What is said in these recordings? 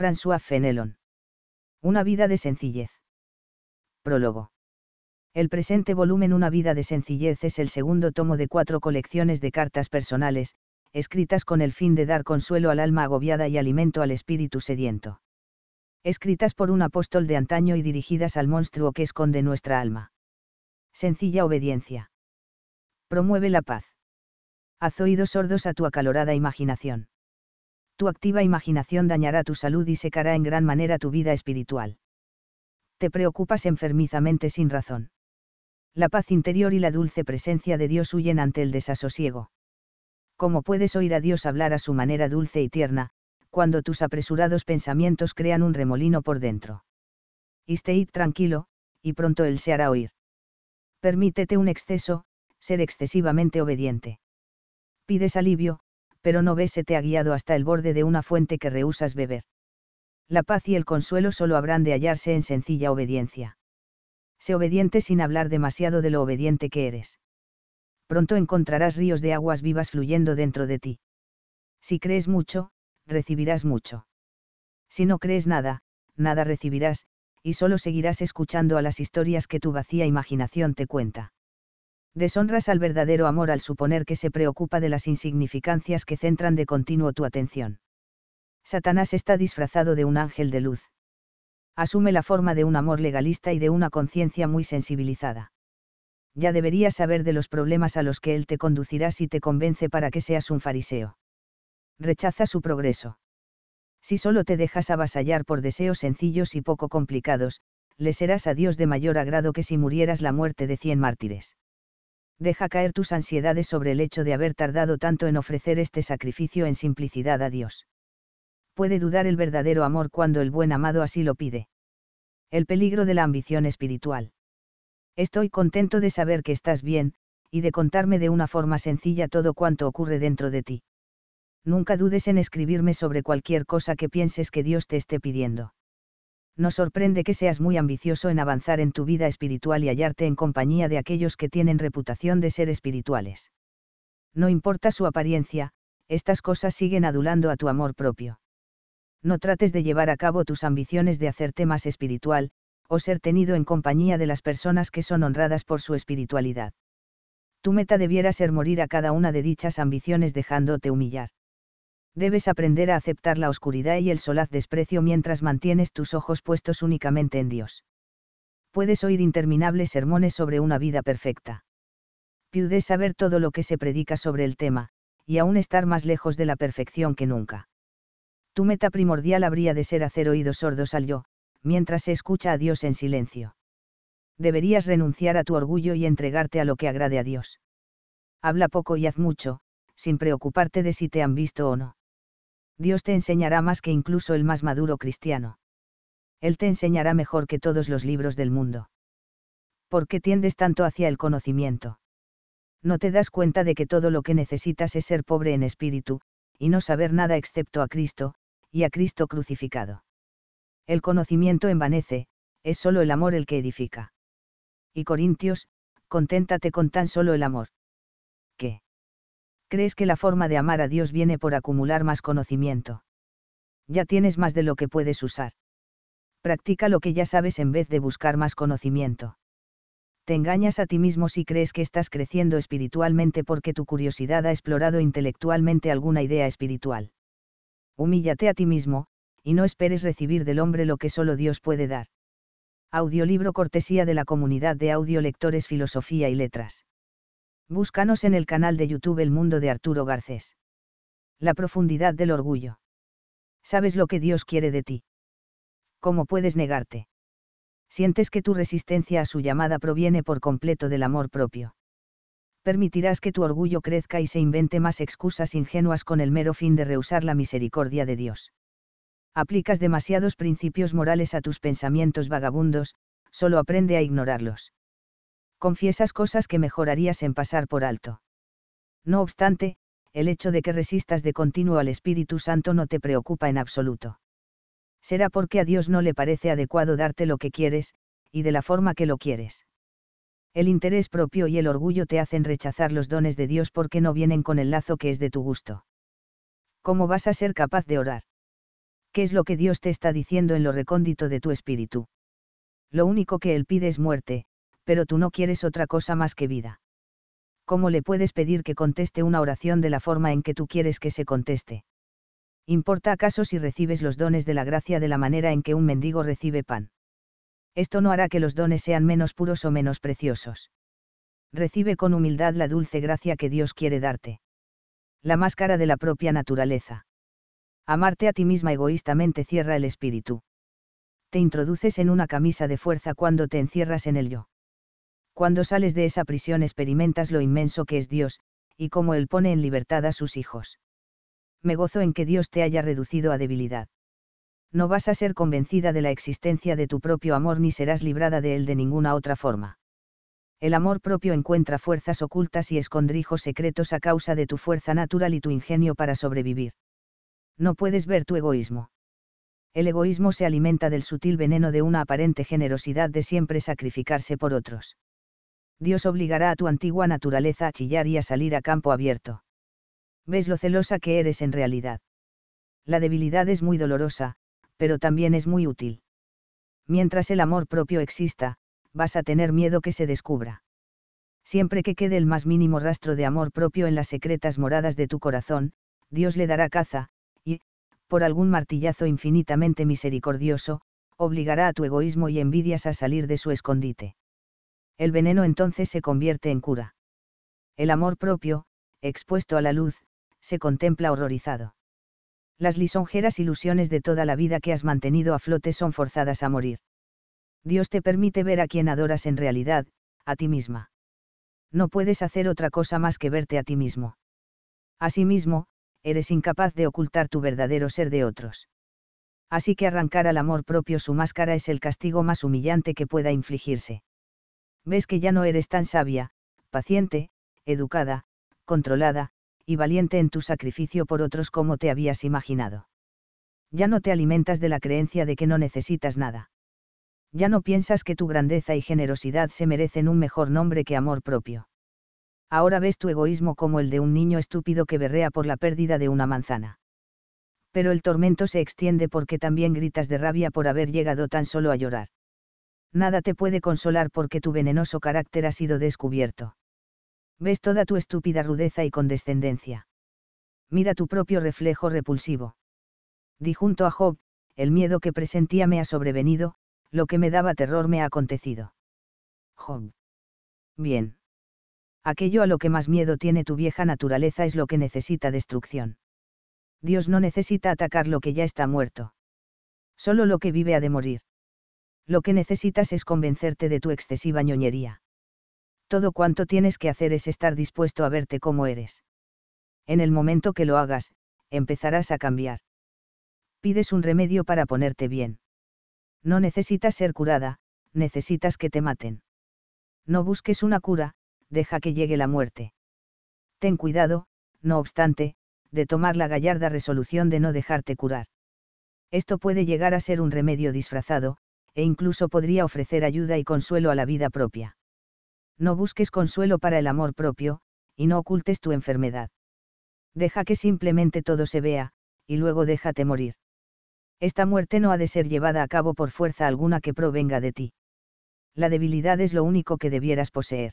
François Fenelon. Una vida de sencillez. Prólogo. El presente volumen Una vida de sencillez es el segundo tomo de cuatro colecciones de cartas personales, escritas con el fin de dar consuelo al alma agobiada y alimento al espíritu sediento. Escritas por un apóstol de antaño y dirigidas al monstruo que esconde nuestra alma. Sencilla obediencia. Promueve la paz. Haz oídos sordos a tu acalorada imaginación tu activa imaginación dañará tu salud y secará en gran manera tu vida espiritual. Te preocupas enfermizamente sin razón. La paz interior y la dulce presencia de Dios huyen ante el desasosiego. ¿Cómo puedes oír a Dios hablar a su manera dulce y tierna, cuando tus apresurados pensamientos crean un remolino por dentro? Y este tranquilo, y pronto Él se hará oír. Permítete un exceso, ser excesivamente obediente. Pides alivio, pero no ves se te ha guiado hasta el borde de una fuente que rehusas beber. La paz y el consuelo solo habrán de hallarse en sencilla obediencia. Sé obediente sin hablar demasiado de lo obediente que eres. Pronto encontrarás ríos de aguas vivas fluyendo dentro de ti. Si crees mucho, recibirás mucho. Si no crees nada, nada recibirás, y solo seguirás escuchando a las historias que tu vacía imaginación te cuenta. Deshonras al verdadero amor al suponer que se preocupa de las insignificancias que centran de continuo tu atención. Satanás está disfrazado de un ángel de luz. Asume la forma de un amor legalista y de una conciencia muy sensibilizada. Ya deberías saber de los problemas a los que él te conducirá si te convence para que seas un fariseo. Rechaza su progreso. Si solo te dejas avasallar por deseos sencillos y poco complicados, le serás a Dios de mayor agrado que si murieras la muerte de cien mártires deja caer tus ansiedades sobre el hecho de haber tardado tanto en ofrecer este sacrificio en simplicidad a Dios. Puede dudar el verdadero amor cuando el buen amado así lo pide. El peligro de la ambición espiritual. Estoy contento de saber que estás bien, y de contarme de una forma sencilla todo cuanto ocurre dentro de ti. Nunca dudes en escribirme sobre cualquier cosa que pienses que Dios te esté pidiendo. No sorprende que seas muy ambicioso en avanzar en tu vida espiritual y hallarte en compañía de aquellos que tienen reputación de ser espirituales. No importa su apariencia, estas cosas siguen adulando a tu amor propio. No trates de llevar a cabo tus ambiciones de hacerte más espiritual, o ser tenido en compañía de las personas que son honradas por su espiritualidad. Tu meta debiera ser morir a cada una de dichas ambiciones dejándote humillar debes aprender a aceptar la oscuridad y el solaz desprecio mientras mantienes tus ojos puestos únicamente en Dios. Puedes oír interminables sermones sobre una vida perfecta. Pude saber todo lo que se predica sobre el tema, y aún estar más lejos de la perfección que nunca. Tu meta primordial habría de ser hacer oídos sordos al yo, mientras se escucha a Dios en silencio. Deberías renunciar a tu orgullo y entregarte a lo que agrade a Dios. Habla poco y haz mucho, sin preocuparte de si te han visto o no Dios te enseñará más que incluso el más maduro cristiano. Él te enseñará mejor que todos los libros del mundo. ¿Por qué tiendes tanto hacia el conocimiento? No te das cuenta de que todo lo que necesitas es ser pobre en espíritu, y no saber nada excepto a Cristo, y a Cristo crucificado. El conocimiento envanece, es solo el amor el que edifica. Y Corintios, conténtate con tan solo el amor. ¿Crees que la forma de amar a Dios viene por acumular más conocimiento? Ya tienes más de lo que puedes usar. Practica lo que ya sabes en vez de buscar más conocimiento. Te engañas a ti mismo si crees que estás creciendo espiritualmente porque tu curiosidad ha explorado intelectualmente alguna idea espiritual. Humíllate a ti mismo, y no esperes recibir del hombre lo que solo Dios puede dar. Audiolibro cortesía de la comunidad de audiolectores Filosofía y Letras. Búscanos en el canal de YouTube El Mundo de Arturo Garcés. La profundidad del orgullo. Sabes lo que Dios quiere de ti. ¿Cómo puedes negarte? Sientes que tu resistencia a su llamada proviene por completo del amor propio. Permitirás que tu orgullo crezca y se invente más excusas ingenuas con el mero fin de rehusar la misericordia de Dios. Aplicas demasiados principios morales a tus pensamientos vagabundos, solo aprende a ignorarlos confiesas cosas que mejorarías en pasar por alto. No obstante, el hecho de que resistas de continuo al Espíritu Santo no te preocupa en absoluto. Será porque a Dios no le parece adecuado darte lo que quieres, y de la forma que lo quieres. El interés propio y el orgullo te hacen rechazar los dones de Dios porque no vienen con el lazo que es de tu gusto. ¿Cómo vas a ser capaz de orar? ¿Qué es lo que Dios te está diciendo en lo recóndito de tu espíritu? Lo único que Él pide es muerte, pero tú no quieres otra cosa más que vida. ¿Cómo le puedes pedir que conteste una oración de la forma en que tú quieres que se conteste? ¿Importa acaso si recibes los dones de la gracia de la manera en que un mendigo recibe pan? Esto no hará que los dones sean menos puros o menos preciosos. Recibe con humildad la dulce gracia que Dios quiere darte. La máscara de la propia naturaleza. Amarte a ti misma egoístamente cierra el espíritu. Te introduces en una camisa de fuerza cuando te encierras en el yo. Cuando sales de esa prisión experimentas lo inmenso que es Dios, y cómo Él pone en libertad a sus hijos. Me gozo en que Dios te haya reducido a debilidad. No vas a ser convencida de la existencia de tu propio amor ni serás librada de él de ninguna otra forma. El amor propio encuentra fuerzas ocultas y escondrijos secretos a causa de tu fuerza natural y tu ingenio para sobrevivir. No puedes ver tu egoísmo. El egoísmo se alimenta del sutil veneno de una aparente generosidad de siempre sacrificarse por otros. Dios obligará a tu antigua naturaleza a chillar y a salir a campo abierto. Ves lo celosa que eres en realidad. La debilidad es muy dolorosa, pero también es muy útil. Mientras el amor propio exista, vas a tener miedo que se descubra. Siempre que quede el más mínimo rastro de amor propio en las secretas moradas de tu corazón, Dios le dará caza, y, por algún martillazo infinitamente misericordioso, obligará a tu egoísmo y envidias a salir de su escondite el veneno entonces se convierte en cura. El amor propio, expuesto a la luz, se contempla horrorizado. Las lisonjeras ilusiones de toda la vida que has mantenido a flote son forzadas a morir. Dios te permite ver a quien adoras en realidad, a ti misma. No puedes hacer otra cosa más que verte a ti mismo. Asimismo, eres incapaz de ocultar tu verdadero ser de otros. Así que arrancar al amor propio su máscara es el castigo más humillante que pueda infligirse. Ves que ya no eres tan sabia, paciente, educada, controlada, y valiente en tu sacrificio por otros como te habías imaginado. Ya no te alimentas de la creencia de que no necesitas nada. Ya no piensas que tu grandeza y generosidad se merecen un mejor nombre que amor propio. Ahora ves tu egoísmo como el de un niño estúpido que berrea por la pérdida de una manzana. Pero el tormento se extiende porque también gritas de rabia por haber llegado tan solo a llorar nada te puede consolar porque tu venenoso carácter ha sido descubierto. Ves toda tu estúpida rudeza y condescendencia. Mira tu propio reflejo repulsivo. Di junto a Job, el miedo que presentía me ha sobrevenido, lo que me daba terror me ha acontecido. Job. Bien. Aquello a lo que más miedo tiene tu vieja naturaleza es lo que necesita destrucción. Dios no necesita atacar lo que ya está muerto. Solo lo que vive ha de morir lo que necesitas es convencerte de tu excesiva ñoñería. Todo cuanto tienes que hacer es estar dispuesto a verte como eres. En el momento que lo hagas, empezarás a cambiar. Pides un remedio para ponerte bien. No necesitas ser curada, necesitas que te maten. No busques una cura, deja que llegue la muerte. Ten cuidado, no obstante, de tomar la gallarda resolución de no dejarte curar. Esto puede llegar a ser un remedio disfrazado, e incluso podría ofrecer ayuda y consuelo a la vida propia. No busques consuelo para el amor propio, y no ocultes tu enfermedad. Deja que simplemente todo se vea, y luego déjate morir. Esta muerte no ha de ser llevada a cabo por fuerza alguna que provenga de ti. La debilidad es lo único que debieras poseer.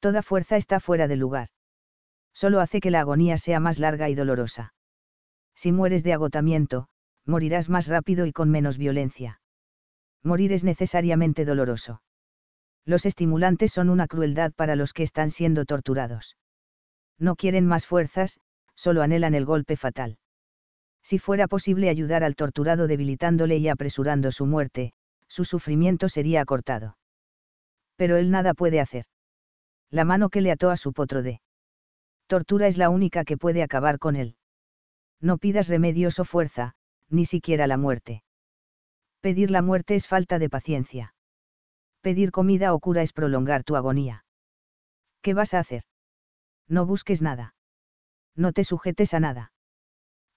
Toda fuerza está fuera de lugar. Solo hace que la agonía sea más larga y dolorosa. Si mueres de agotamiento, morirás más rápido y con menos violencia morir es necesariamente doloroso. Los estimulantes son una crueldad para los que están siendo torturados. No quieren más fuerzas, solo anhelan el golpe fatal. Si fuera posible ayudar al torturado debilitándole y apresurando su muerte, su sufrimiento sería acortado. Pero él nada puede hacer. La mano que le ató a su potro de tortura es la única que puede acabar con él. No pidas remedios o fuerza, ni siquiera la muerte. Pedir la muerte es falta de paciencia. Pedir comida o cura es prolongar tu agonía. ¿Qué vas a hacer? No busques nada. No te sujetes a nada.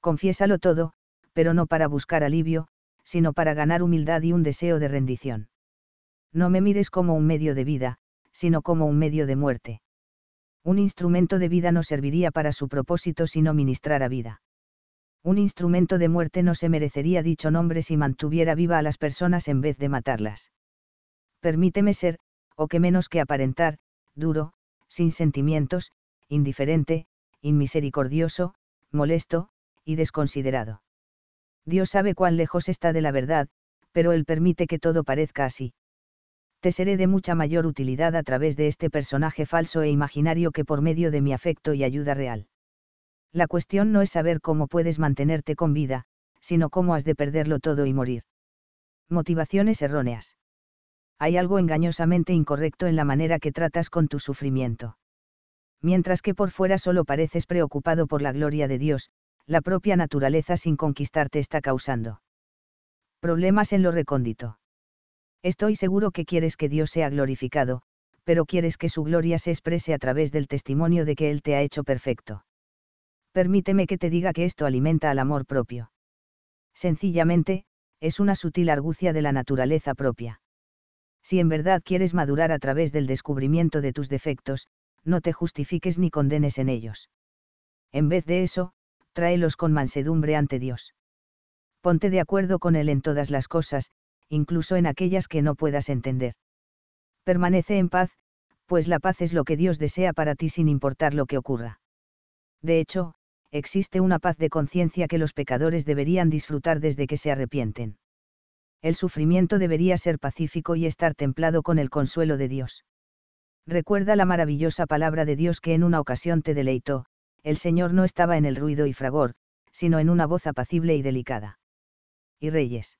Confiésalo todo, pero no para buscar alivio, sino para ganar humildad y un deseo de rendición. No me mires como un medio de vida, sino como un medio de muerte. Un instrumento de vida no serviría para su propósito sino ministrar a vida un instrumento de muerte no se merecería dicho nombre si mantuviera viva a las personas en vez de matarlas. Permíteme ser, o que menos que aparentar, duro, sin sentimientos, indiferente, inmisericordioso, molesto, y desconsiderado. Dios sabe cuán lejos está de la verdad, pero Él permite que todo parezca así. Te seré de mucha mayor utilidad a través de este personaje falso e imaginario que por medio de mi afecto y ayuda real la cuestión no es saber cómo puedes mantenerte con vida, sino cómo has de perderlo todo y morir. Motivaciones erróneas. Hay algo engañosamente incorrecto en la manera que tratas con tu sufrimiento. Mientras que por fuera solo pareces preocupado por la gloria de Dios, la propia naturaleza sin conquistarte está causando problemas en lo recóndito. Estoy seguro que quieres que Dios sea glorificado, pero quieres que su gloria se exprese a través del testimonio de que Él te ha hecho perfecto permíteme que te diga que esto alimenta al amor propio. Sencillamente, es una sutil argucia de la naturaleza propia. Si en verdad quieres madurar a través del descubrimiento de tus defectos, no te justifiques ni condenes en ellos. En vez de eso, tráelos con mansedumbre ante Dios. Ponte de acuerdo con Él en todas las cosas, incluso en aquellas que no puedas entender. Permanece en paz, pues la paz es lo que Dios desea para ti sin importar lo que ocurra. De hecho, existe una paz de conciencia que los pecadores deberían disfrutar desde que se arrepienten. El sufrimiento debería ser pacífico y estar templado con el consuelo de Dios. Recuerda la maravillosa palabra de Dios que en una ocasión te deleitó, el Señor no estaba en el ruido y fragor, sino en una voz apacible y delicada. Y reyes.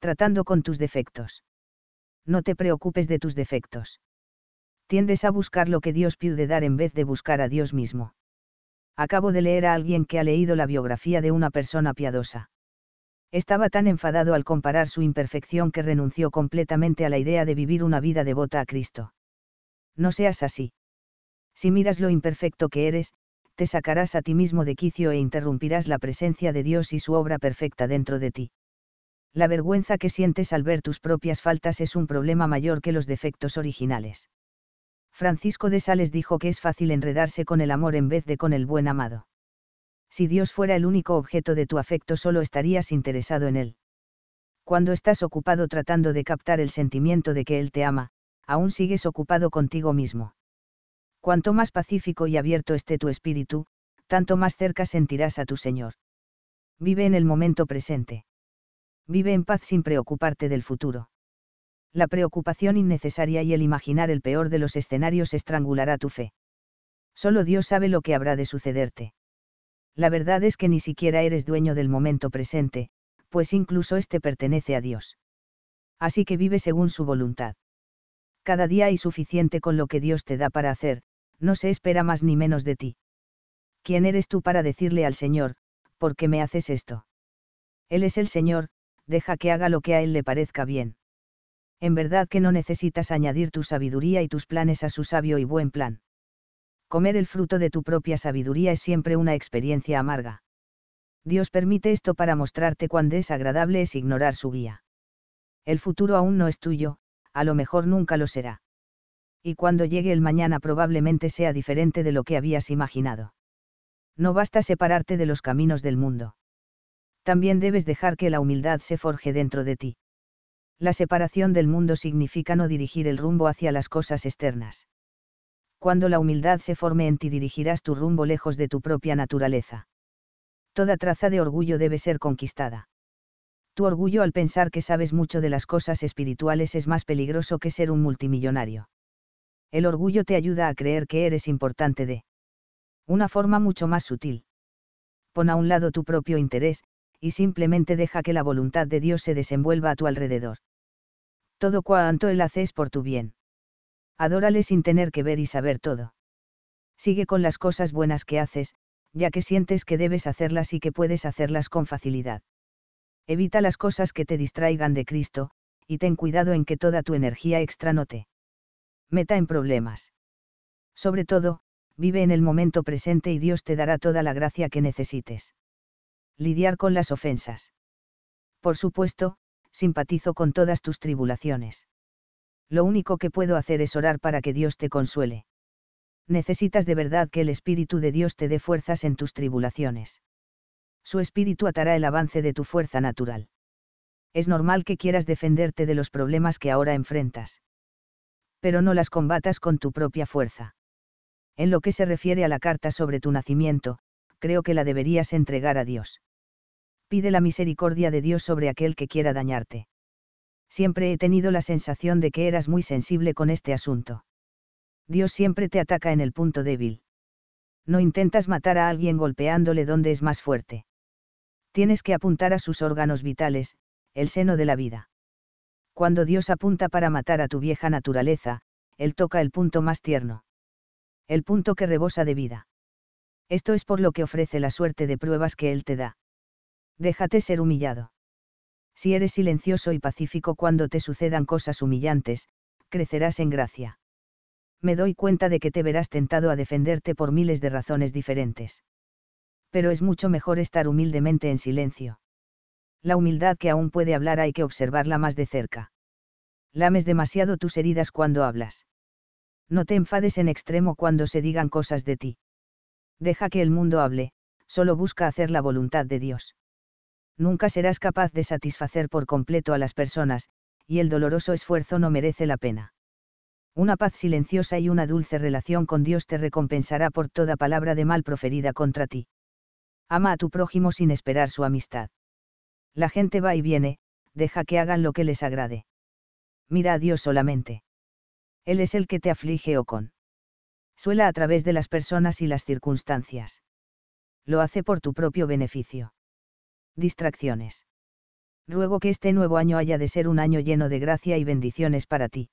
Tratando con tus defectos. No te preocupes de tus defectos. Tiendes a buscar lo que Dios pide dar en vez de buscar a Dios mismo acabo de leer a alguien que ha leído la biografía de una persona piadosa. Estaba tan enfadado al comparar su imperfección que renunció completamente a la idea de vivir una vida devota a Cristo. No seas así. Si miras lo imperfecto que eres, te sacarás a ti mismo de quicio e interrumpirás la presencia de Dios y su obra perfecta dentro de ti. La vergüenza que sientes al ver tus propias faltas es un problema mayor que los defectos originales. Francisco de Sales dijo que es fácil enredarse con el amor en vez de con el buen amado. Si Dios fuera el único objeto de tu afecto solo estarías interesado en Él. Cuando estás ocupado tratando de captar el sentimiento de que Él te ama, aún sigues ocupado contigo mismo. Cuanto más pacífico y abierto esté tu espíritu, tanto más cerca sentirás a tu Señor. Vive en el momento presente. Vive en paz sin preocuparte del futuro la preocupación innecesaria y el imaginar el peor de los escenarios estrangulará tu fe. Solo Dios sabe lo que habrá de sucederte. La verdad es que ni siquiera eres dueño del momento presente, pues incluso éste pertenece a Dios. Así que vive según su voluntad. Cada día hay suficiente con lo que Dios te da para hacer, no se espera más ni menos de ti. ¿Quién eres tú para decirle al Señor, ¿por qué me haces esto? Él es el Señor, deja que haga lo que a Él le parezca bien en verdad que no necesitas añadir tu sabiduría y tus planes a su sabio y buen plan. Comer el fruto de tu propia sabiduría es siempre una experiencia amarga. Dios permite esto para mostrarte cuán desagradable es ignorar su guía. El futuro aún no es tuyo, a lo mejor nunca lo será. Y cuando llegue el mañana probablemente sea diferente de lo que habías imaginado. No basta separarte de los caminos del mundo. También debes dejar que la humildad se forje dentro de ti la separación del mundo significa no dirigir el rumbo hacia las cosas externas. Cuando la humildad se forme en ti dirigirás tu rumbo lejos de tu propia naturaleza. Toda traza de orgullo debe ser conquistada. Tu orgullo al pensar que sabes mucho de las cosas espirituales es más peligroso que ser un multimillonario. El orgullo te ayuda a creer que eres importante de una forma mucho más sutil. Pon a un lado tu propio interés, y simplemente deja que la voluntad de Dios se desenvuelva a tu alrededor todo cuanto él hace es por tu bien. Adórale sin tener que ver y saber todo. Sigue con las cosas buenas que haces, ya que sientes que debes hacerlas y que puedes hacerlas con facilidad. Evita las cosas que te distraigan de Cristo, y ten cuidado en que toda tu energía extra no te meta en problemas. Sobre todo, vive en el momento presente y Dios te dará toda la gracia que necesites. Lidiar con las ofensas. Por supuesto, simpatizo con todas tus tribulaciones. Lo único que puedo hacer es orar para que Dios te consuele. Necesitas de verdad que el Espíritu de Dios te dé fuerzas en tus tribulaciones. Su Espíritu atará el avance de tu fuerza natural. Es normal que quieras defenderte de los problemas que ahora enfrentas. Pero no las combatas con tu propia fuerza. En lo que se refiere a la carta sobre tu nacimiento, creo que la deberías entregar a Dios pide la misericordia de Dios sobre aquel que quiera dañarte. Siempre he tenido la sensación de que eras muy sensible con este asunto. Dios siempre te ataca en el punto débil. No intentas matar a alguien golpeándole donde es más fuerte. Tienes que apuntar a sus órganos vitales, el seno de la vida. Cuando Dios apunta para matar a tu vieja naturaleza, Él toca el punto más tierno. El punto que rebosa de vida. Esto es por lo que ofrece la suerte de pruebas que Él te da déjate ser humillado. Si eres silencioso y pacífico cuando te sucedan cosas humillantes, crecerás en gracia. Me doy cuenta de que te verás tentado a defenderte por miles de razones diferentes. Pero es mucho mejor estar humildemente en silencio. La humildad que aún puede hablar hay que observarla más de cerca. Lames demasiado tus heridas cuando hablas. No te enfades en extremo cuando se digan cosas de ti. Deja que el mundo hable, solo busca hacer la voluntad de Dios nunca serás capaz de satisfacer por completo a las personas, y el doloroso esfuerzo no merece la pena. Una paz silenciosa y una dulce relación con Dios te recompensará por toda palabra de mal proferida contra ti. Ama a tu prójimo sin esperar su amistad. La gente va y viene, deja que hagan lo que les agrade. Mira a Dios solamente. Él es el que te aflige o oh con. Suela a través de las personas y las circunstancias. Lo hace por tu propio beneficio. Distracciones. Ruego que este nuevo año haya de ser un año lleno de gracia y bendiciones para ti.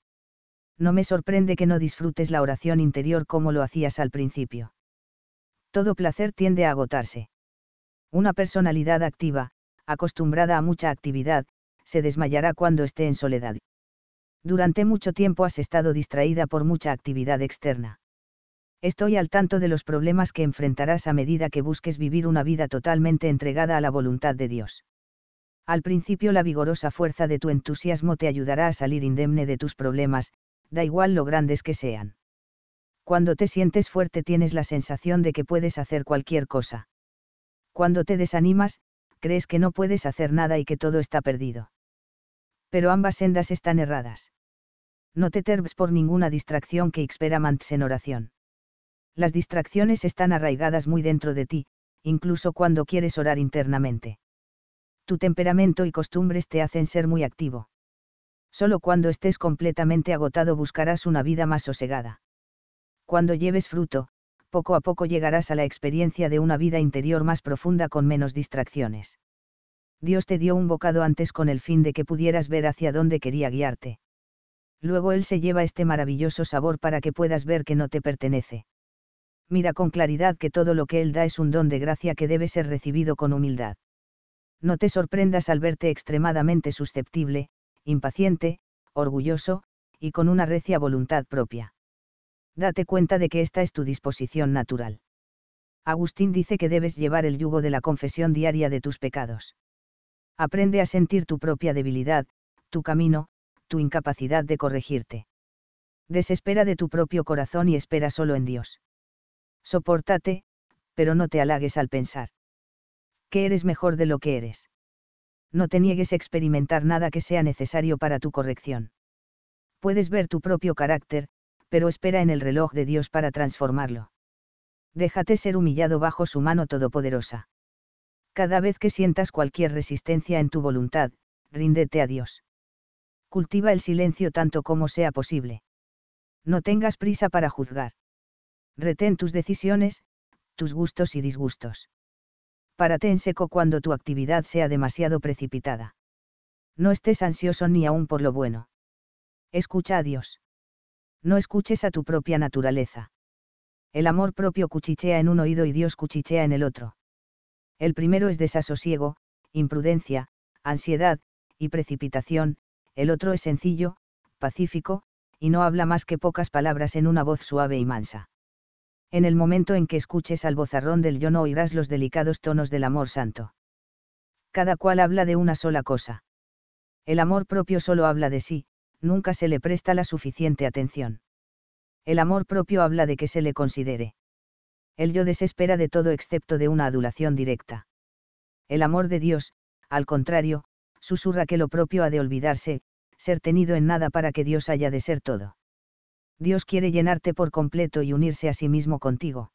No me sorprende que no disfrutes la oración interior como lo hacías al principio. Todo placer tiende a agotarse. Una personalidad activa, acostumbrada a mucha actividad, se desmayará cuando esté en soledad. Durante mucho tiempo has estado distraída por mucha actividad externa. Estoy al tanto de los problemas que enfrentarás a medida que busques vivir una vida totalmente entregada a la voluntad de Dios. Al principio la vigorosa fuerza de tu entusiasmo te ayudará a salir indemne de tus problemas, da igual lo grandes que sean. Cuando te sientes fuerte tienes la sensación de que puedes hacer cualquier cosa. Cuando te desanimas, crees que no puedes hacer nada y que todo está perdido. Pero ambas sendas están erradas. No te terbes por ninguna distracción que experimentes en oración las distracciones están arraigadas muy dentro de ti, incluso cuando quieres orar internamente. Tu temperamento y costumbres te hacen ser muy activo. Solo cuando estés completamente agotado buscarás una vida más sosegada. Cuando lleves fruto, poco a poco llegarás a la experiencia de una vida interior más profunda con menos distracciones. Dios te dio un bocado antes con el fin de que pudieras ver hacia dónde quería guiarte. Luego Él se lleva este maravilloso sabor para que puedas ver que no te pertenece mira con claridad que todo lo que Él da es un don de gracia que debe ser recibido con humildad. No te sorprendas al verte extremadamente susceptible, impaciente, orgulloso, y con una recia voluntad propia. Date cuenta de que esta es tu disposición natural. Agustín dice que debes llevar el yugo de la confesión diaria de tus pecados. Aprende a sentir tu propia debilidad, tu camino, tu incapacidad de corregirte. Desespera de tu propio corazón y espera solo en Dios. Sopórtate, pero no te halagues al pensar. Que eres mejor de lo que eres. No te niegues a experimentar nada que sea necesario para tu corrección. Puedes ver tu propio carácter, pero espera en el reloj de Dios para transformarlo. Déjate ser humillado bajo su mano todopoderosa. Cada vez que sientas cualquier resistencia en tu voluntad, ríndete a Dios. Cultiva el silencio tanto como sea posible. No tengas prisa para juzgar. Retén tus decisiones, tus gustos y disgustos. Párate en seco cuando tu actividad sea demasiado precipitada. No estés ansioso ni aún por lo bueno. Escucha a Dios. No escuches a tu propia naturaleza. El amor propio cuchichea en un oído y Dios cuchichea en el otro. El primero es desasosiego, imprudencia, ansiedad, y precipitación, el otro es sencillo, pacífico, y no habla más que pocas palabras en una voz suave y mansa en el momento en que escuches al bozarrón del yo no oirás los delicados tonos del amor santo. Cada cual habla de una sola cosa. El amor propio solo habla de sí, nunca se le presta la suficiente atención. El amor propio habla de que se le considere. El yo desespera de todo excepto de una adulación directa. El amor de Dios, al contrario, susurra que lo propio ha de olvidarse, ser tenido en nada para que Dios haya de ser todo. Dios quiere llenarte por completo y unirse a sí mismo contigo.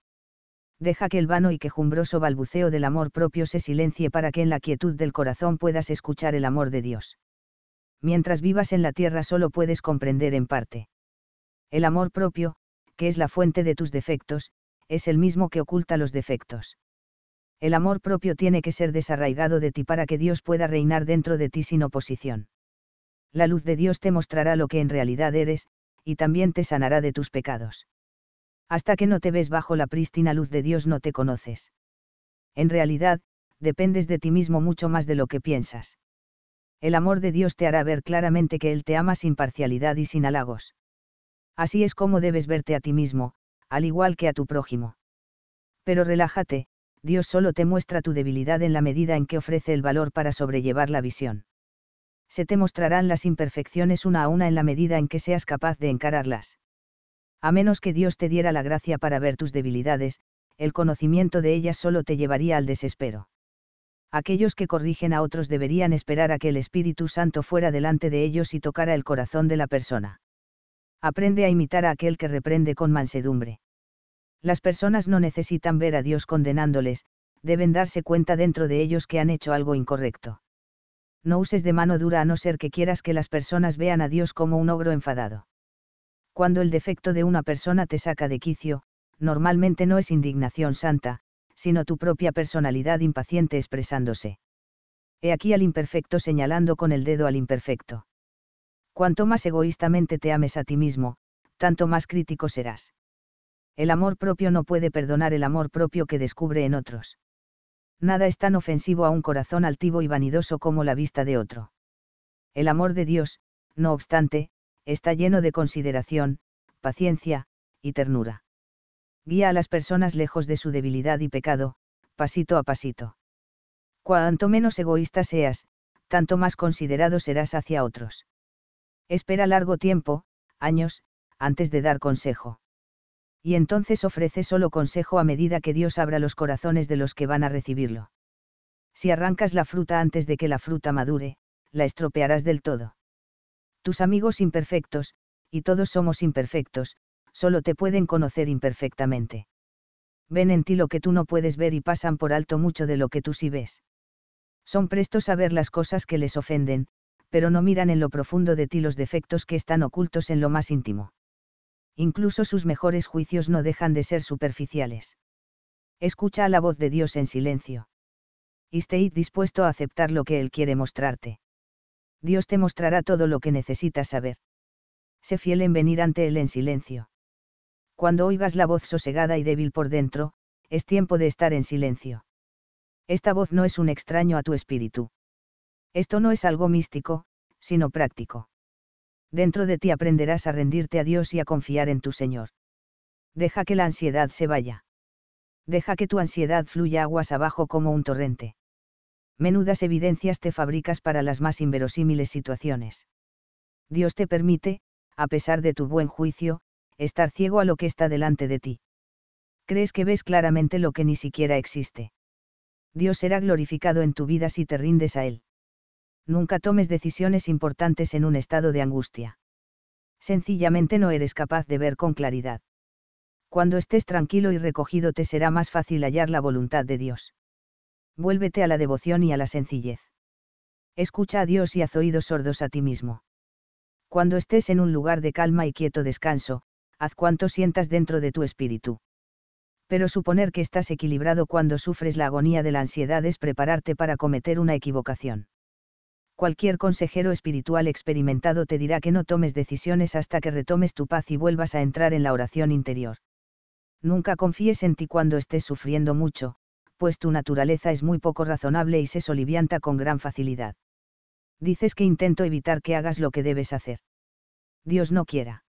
Deja que el vano y quejumbroso balbuceo del amor propio se silencie para que en la quietud del corazón puedas escuchar el amor de Dios. Mientras vivas en la tierra solo puedes comprender en parte. El amor propio, que es la fuente de tus defectos, es el mismo que oculta los defectos. El amor propio tiene que ser desarraigado de ti para que Dios pueda reinar dentro de ti sin oposición. La luz de Dios te mostrará lo que en realidad eres, y también te sanará de tus pecados. Hasta que no te ves bajo la prístina luz de Dios no te conoces. En realidad, dependes de ti mismo mucho más de lo que piensas. El amor de Dios te hará ver claramente que Él te ama sin parcialidad y sin halagos. Así es como debes verte a ti mismo, al igual que a tu prójimo. Pero relájate, Dios solo te muestra tu debilidad en la medida en que ofrece el valor para sobrellevar la visión se te mostrarán las imperfecciones una a una en la medida en que seas capaz de encararlas. A menos que Dios te diera la gracia para ver tus debilidades, el conocimiento de ellas solo te llevaría al desespero. Aquellos que corrigen a otros deberían esperar a que el Espíritu Santo fuera delante de ellos y tocara el corazón de la persona. Aprende a imitar a aquel que reprende con mansedumbre. Las personas no necesitan ver a Dios condenándoles, deben darse cuenta dentro de ellos que han hecho algo incorrecto no uses de mano dura a no ser que quieras que las personas vean a Dios como un ogro enfadado. Cuando el defecto de una persona te saca de quicio, normalmente no es indignación santa, sino tu propia personalidad impaciente expresándose. He aquí al imperfecto señalando con el dedo al imperfecto. Cuanto más egoístamente te ames a ti mismo, tanto más crítico serás. El amor propio no puede perdonar el amor propio que descubre en otros. Nada es tan ofensivo a un corazón altivo y vanidoso como la vista de otro. El amor de Dios, no obstante, está lleno de consideración, paciencia, y ternura. Guía a las personas lejos de su debilidad y pecado, pasito a pasito. Cuanto menos egoísta seas, tanto más considerado serás hacia otros. Espera largo tiempo, años, antes de dar consejo y entonces ofrece solo consejo a medida que Dios abra los corazones de los que van a recibirlo. Si arrancas la fruta antes de que la fruta madure, la estropearás del todo. Tus amigos imperfectos, y todos somos imperfectos, solo te pueden conocer imperfectamente. Ven en ti lo que tú no puedes ver y pasan por alto mucho de lo que tú sí ves. Son prestos a ver las cosas que les ofenden, pero no miran en lo profundo de ti los defectos que están ocultos en lo más íntimo incluso sus mejores juicios no dejan de ser superficiales. Escucha a la voz de Dios en silencio. Y esté dispuesto a aceptar lo que Él quiere mostrarte. Dios te mostrará todo lo que necesitas saber. Sé fiel en venir ante Él en silencio. Cuando oigas la voz sosegada y débil por dentro, es tiempo de estar en silencio. Esta voz no es un extraño a tu espíritu. Esto no es algo místico, sino práctico dentro de ti aprenderás a rendirte a Dios y a confiar en tu Señor. Deja que la ansiedad se vaya. Deja que tu ansiedad fluya aguas abajo como un torrente. Menudas evidencias te fabricas para las más inverosímiles situaciones. Dios te permite, a pesar de tu buen juicio, estar ciego a lo que está delante de ti. Crees que ves claramente lo que ni siquiera existe. Dios será glorificado en tu vida si te rindes a Él nunca tomes decisiones importantes en un estado de angustia. Sencillamente no eres capaz de ver con claridad. Cuando estés tranquilo y recogido te será más fácil hallar la voluntad de Dios. Vuélvete a la devoción y a la sencillez. Escucha a Dios y haz oídos sordos a ti mismo. Cuando estés en un lugar de calma y quieto descanso, haz cuanto sientas dentro de tu espíritu. Pero suponer que estás equilibrado cuando sufres la agonía de la ansiedad es prepararte para cometer una equivocación cualquier consejero espiritual experimentado te dirá que no tomes decisiones hasta que retomes tu paz y vuelvas a entrar en la oración interior. Nunca confíes en ti cuando estés sufriendo mucho, pues tu naturaleza es muy poco razonable y se solivianta con gran facilidad. Dices que intento evitar que hagas lo que debes hacer. Dios no quiera.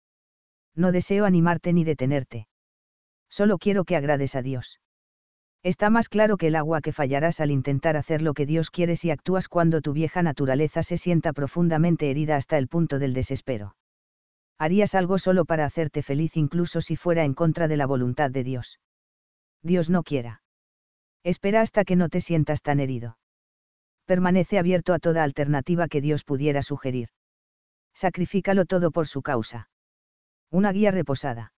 No deseo animarte ni detenerte. Solo quiero que agrades a Dios. Está más claro que el agua que fallarás al intentar hacer lo que Dios quiere si actúas cuando tu vieja naturaleza se sienta profundamente herida hasta el punto del desespero. Harías algo solo para hacerte feliz incluso si fuera en contra de la voluntad de Dios. Dios no quiera. Espera hasta que no te sientas tan herido. Permanece abierto a toda alternativa que Dios pudiera sugerir. Sacrifícalo todo por su causa. Una guía reposada.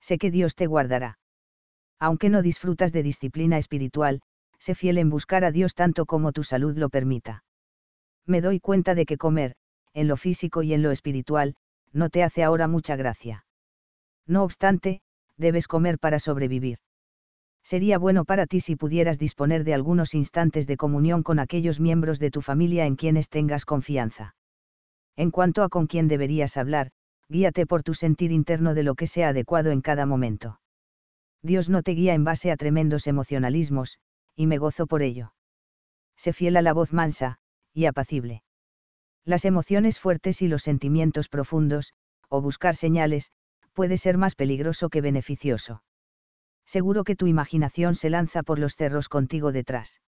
Sé que Dios te guardará aunque no disfrutas de disciplina espiritual, sé fiel en buscar a Dios tanto como tu salud lo permita. Me doy cuenta de que comer, en lo físico y en lo espiritual, no te hace ahora mucha gracia. No obstante, debes comer para sobrevivir. Sería bueno para ti si pudieras disponer de algunos instantes de comunión con aquellos miembros de tu familia en quienes tengas confianza. En cuanto a con quién deberías hablar, guíate por tu sentir interno de lo que sea adecuado en cada momento. Dios no te guía en base a tremendos emocionalismos, y me gozo por ello. Se fiel a la voz mansa, y apacible. Las emociones fuertes y los sentimientos profundos, o buscar señales, puede ser más peligroso que beneficioso. Seguro que tu imaginación se lanza por los cerros contigo detrás.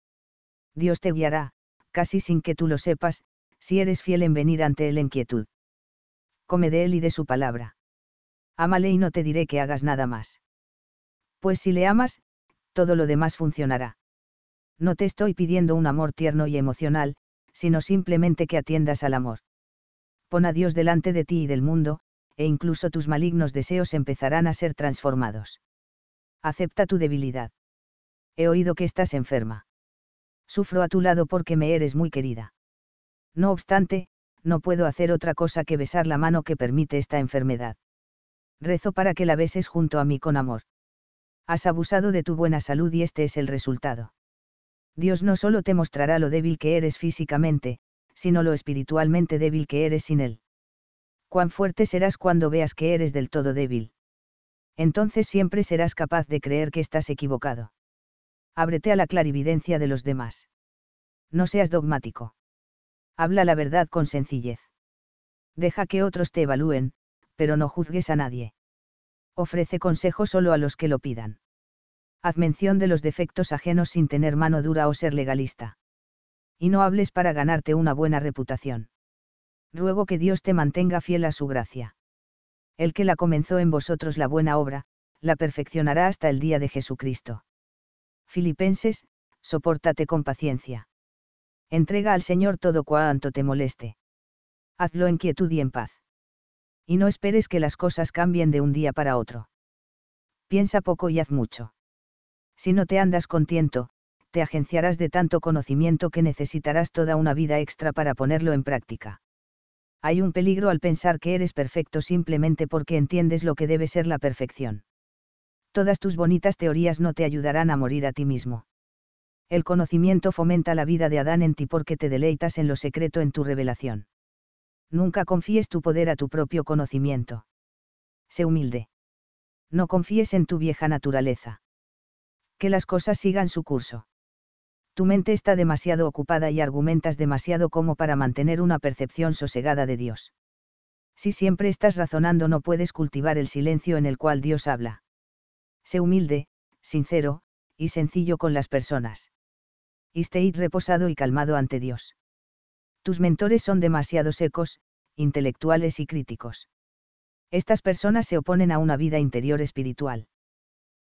Dios te guiará, casi sin que tú lo sepas, si eres fiel en venir ante Él en quietud. Come de Él y de su palabra. Ámale y no te diré que hagas nada más pues si le amas, todo lo demás funcionará. No te estoy pidiendo un amor tierno y emocional, sino simplemente que atiendas al amor. Pon a Dios delante de ti y del mundo, e incluso tus malignos deseos empezarán a ser transformados. Acepta tu debilidad. He oído que estás enferma. Sufro a tu lado porque me eres muy querida. No obstante, no puedo hacer otra cosa que besar la mano que permite esta enfermedad. Rezo para que la beses junto a mí con amor. Has abusado de tu buena salud y este es el resultado. Dios no solo te mostrará lo débil que eres físicamente, sino lo espiritualmente débil que eres sin Él. Cuán fuerte serás cuando veas que eres del todo débil. Entonces siempre serás capaz de creer que estás equivocado. Ábrete a la clarividencia de los demás. No seas dogmático. Habla la verdad con sencillez. Deja que otros te evalúen, pero no juzgues a nadie ofrece consejo solo a los que lo pidan. Haz mención de los defectos ajenos sin tener mano dura o ser legalista. Y no hables para ganarte una buena reputación. Ruego que Dios te mantenga fiel a su gracia. El que la comenzó en vosotros la buena obra, la perfeccionará hasta el día de Jesucristo. Filipenses, sopórtate con paciencia. Entrega al Señor todo cuanto te moleste. Hazlo en quietud y en paz. Y no esperes que las cosas cambien de un día para otro. Piensa poco y haz mucho. Si no te andas contento, te agenciarás de tanto conocimiento que necesitarás toda una vida extra para ponerlo en práctica. Hay un peligro al pensar que eres perfecto simplemente porque entiendes lo que debe ser la perfección. Todas tus bonitas teorías no te ayudarán a morir a ti mismo. El conocimiento fomenta la vida de Adán en ti porque te deleitas en lo secreto en tu revelación. Nunca confíes tu poder a tu propio conocimiento. Sé humilde. No confíes en tu vieja naturaleza. Que las cosas sigan su curso. Tu mente está demasiado ocupada y argumentas demasiado como para mantener una percepción sosegada de Dios. Si siempre estás razonando no puedes cultivar el silencio en el cual Dios habla. Sé humilde, sincero, y sencillo con las personas. Y reposado y calmado ante Dios. Tus mentores son demasiado secos, intelectuales y críticos. Estas personas se oponen a una vida interior espiritual.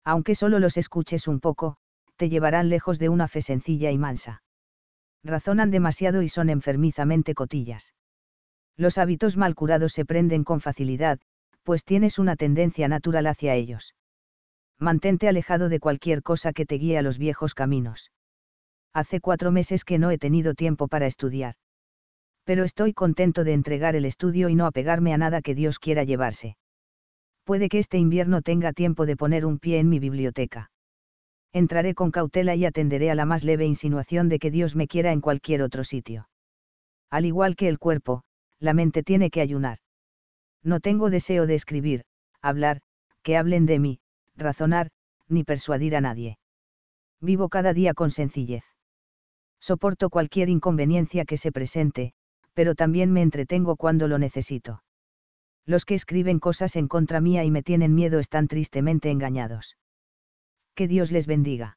Aunque solo los escuches un poco, te llevarán lejos de una fe sencilla y mansa. Razonan demasiado y son enfermizamente cotillas. Los hábitos mal curados se prenden con facilidad, pues tienes una tendencia natural hacia ellos. Mantente alejado de cualquier cosa que te guíe a los viejos caminos. Hace cuatro meses que no he tenido tiempo para estudiar pero estoy contento de entregar el estudio y no apegarme a nada que Dios quiera llevarse. Puede que este invierno tenga tiempo de poner un pie en mi biblioteca. Entraré con cautela y atenderé a la más leve insinuación de que Dios me quiera en cualquier otro sitio. Al igual que el cuerpo, la mente tiene que ayunar. No tengo deseo de escribir, hablar, que hablen de mí, razonar, ni persuadir a nadie. Vivo cada día con sencillez. Soporto cualquier inconveniencia que se presente, pero también me entretengo cuando lo necesito. Los que escriben cosas en contra mía y me tienen miedo están tristemente engañados. Que Dios les bendiga.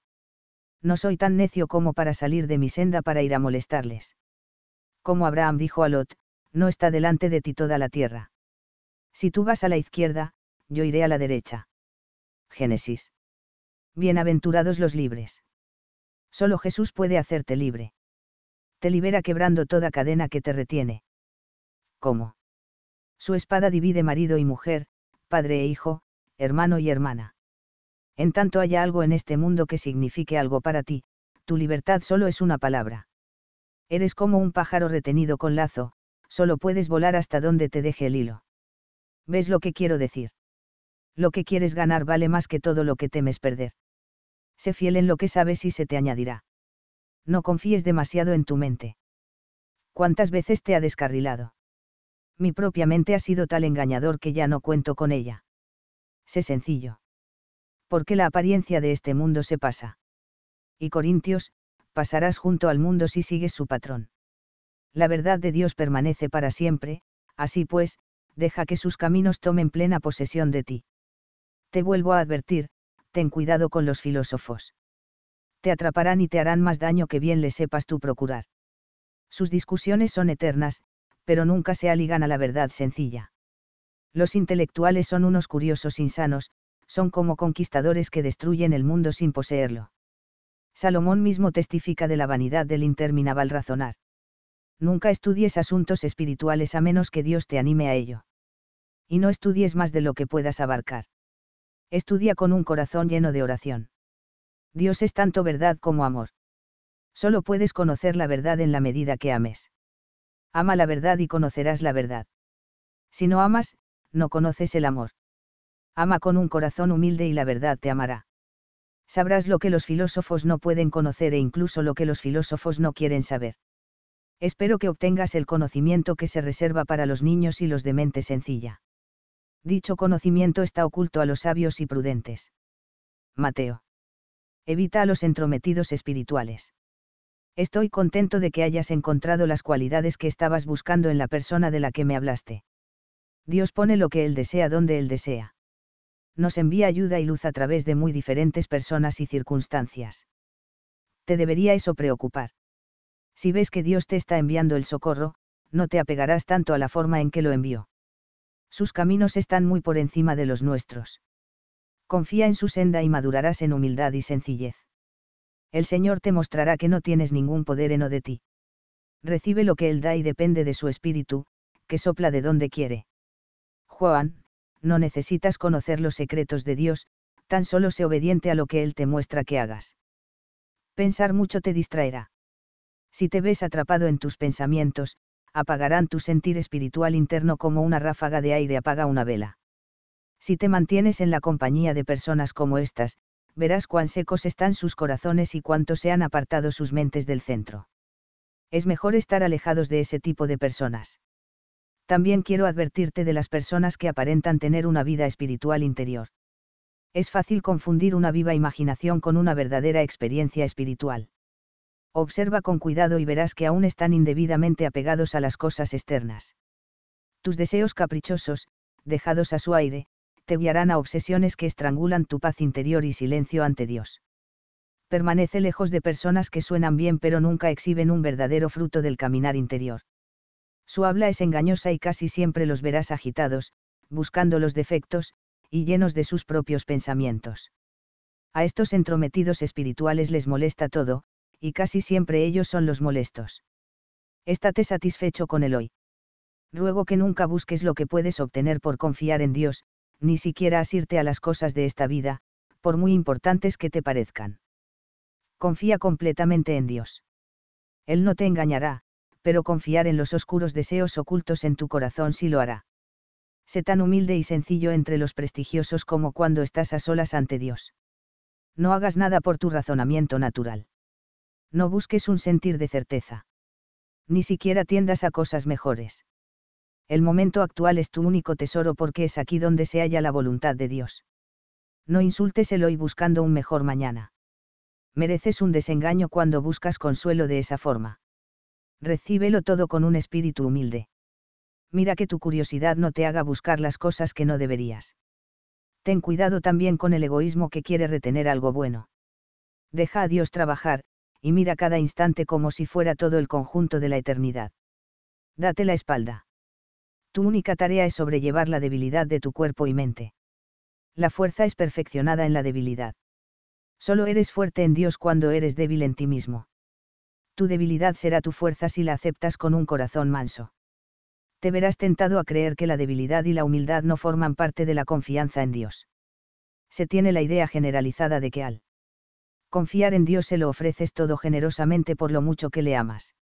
No soy tan necio como para salir de mi senda para ir a molestarles. Como Abraham dijo a Lot, no está delante de ti toda la tierra. Si tú vas a la izquierda, yo iré a la derecha. Génesis. Bienaventurados los libres. Solo Jesús puede hacerte libre te libera quebrando toda cadena que te retiene. ¿Cómo? Su espada divide marido y mujer, padre e hijo, hermano y hermana. En tanto haya algo en este mundo que signifique algo para ti, tu libertad solo es una palabra. Eres como un pájaro retenido con lazo, solo puedes volar hasta donde te deje el hilo. ¿Ves lo que quiero decir? Lo que quieres ganar vale más que todo lo que temes perder. Sé fiel en lo que sabes y se te añadirá no confíes demasiado en tu mente. ¿Cuántas veces te ha descarrilado? Mi propia mente ha sido tal engañador que ya no cuento con ella. Sé sencillo. Porque la apariencia de este mundo se pasa. Y Corintios, pasarás junto al mundo si sigues su patrón. La verdad de Dios permanece para siempre, así pues, deja que sus caminos tomen plena posesión de ti. Te vuelvo a advertir, ten cuidado con los filósofos te atraparán y te harán más daño que bien le sepas tú procurar. Sus discusiones son eternas, pero nunca se aligan a la verdad sencilla. Los intelectuales son unos curiosos insanos, son como conquistadores que destruyen el mundo sin poseerlo. Salomón mismo testifica de la vanidad del interminable razonar. Nunca estudies asuntos espirituales a menos que Dios te anime a ello. Y no estudies más de lo que puedas abarcar. Estudia con un corazón lleno de oración. Dios es tanto verdad como amor. Solo puedes conocer la verdad en la medida que ames. Ama la verdad y conocerás la verdad. Si no amas, no conoces el amor. Ama con un corazón humilde y la verdad te amará. Sabrás lo que los filósofos no pueden conocer e incluso lo que los filósofos no quieren saber. Espero que obtengas el conocimiento que se reserva para los niños y los de mente sencilla. Dicho conocimiento está oculto a los sabios y prudentes. Mateo evita a los entrometidos espirituales. Estoy contento de que hayas encontrado las cualidades que estabas buscando en la persona de la que me hablaste. Dios pone lo que Él desea donde Él desea. Nos envía ayuda y luz a través de muy diferentes personas y circunstancias. Te debería eso preocupar. Si ves que Dios te está enviando el socorro, no te apegarás tanto a la forma en que lo envió. Sus caminos están muy por encima de los nuestros confía en su senda y madurarás en humildad y sencillez. El Señor te mostrará que no tienes ningún poder en o de ti. Recibe lo que Él da y depende de su espíritu, que sopla de donde quiere. Juan, no necesitas conocer los secretos de Dios, tan solo sé obediente a lo que Él te muestra que hagas. Pensar mucho te distraerá. Si te ves atrapado en tus pensamientos, apagarán tu sentir espiritual interno como una ráfaga de aire apaga una vela. Si te mantienes en la compañía de personas como estas, verás cuán secos están sus corazones y cuánto se han apartado sus mentes del centro. Es mejor estar alejados de ese tipo de personas. También quiero advertirte de las personas que aparentan tener una vida espiritual interior. Es fácil confundir una viva imaginación con una verdadera experiencia espiritual. Observa con cuidado y verás que aún están indebidamente apegados a las cosas externas. Tus deseos caprichosos, dejados a su aire, te guiarán a obsesiones que estrangulan tu paz interior y silencio ante Dios. Permanece lejos de personas que suenan bien pero nunca exhiben un verdadero fruto del caminar interior. Su habla es engañosa y casi siempre los verás agitados, buscando los defectos, y llenos de sus propios pensamientos. A estos entrometidos espirituales les molesta todo, y casi siempre ellos son los molestos. Estate satisfecho con el hoy. Ruego que nunca busques lo que puedes obtener por confiar en Dios, ni siquiera asirte a las cosas de esta vida, por muy importantes que te parezcan. Confía completamente en Dios. Él no te engañará, pero confiar en los oscuros deseos ocultos en tu corazón sí lo hará. Sé tan humilde y sencillo entre los prestigiosos como cuando estás a solas ante Dios. No hagas nada por tu razonamiento natural. No busques un sentir de certeza. Ni siquiera tiendas a cosas mejores el momento actual es tu único tesoro porque es aquí donde se halla la voluntad de Dios. No insultes el hoy buscando un mejor mañana. Mereces un desengaño cuando buscas consuelo de esa forma. Recíbelo todo con un espíritu humilde. Mira que tu curiosidad no te haga buscar las cosas que no deberías. Ten cuidado también con el egoísmo que quiere retener algo bueno. Deja a Dios trabajar, y mira cada instante como si fuera todo el conjunto de la eternidad. Date la espalda tu única tarea es sobrellevar la debilidad de tu cuerpo y mente. La fuerza es perfeccionada en la debilidad. Solo eres fuerte en Dios cuando eres débil en ti mismo. Tu debilidad será tu fuerza si la aceptas con un corazón manso. Te verás tentado a creer que la debilidad y la humildad no forman parte de la confianza en Dios. Se tiene la idea generalizada de que al confiar en Dios se lo ofreces todo generosamente por lo mucho que le amas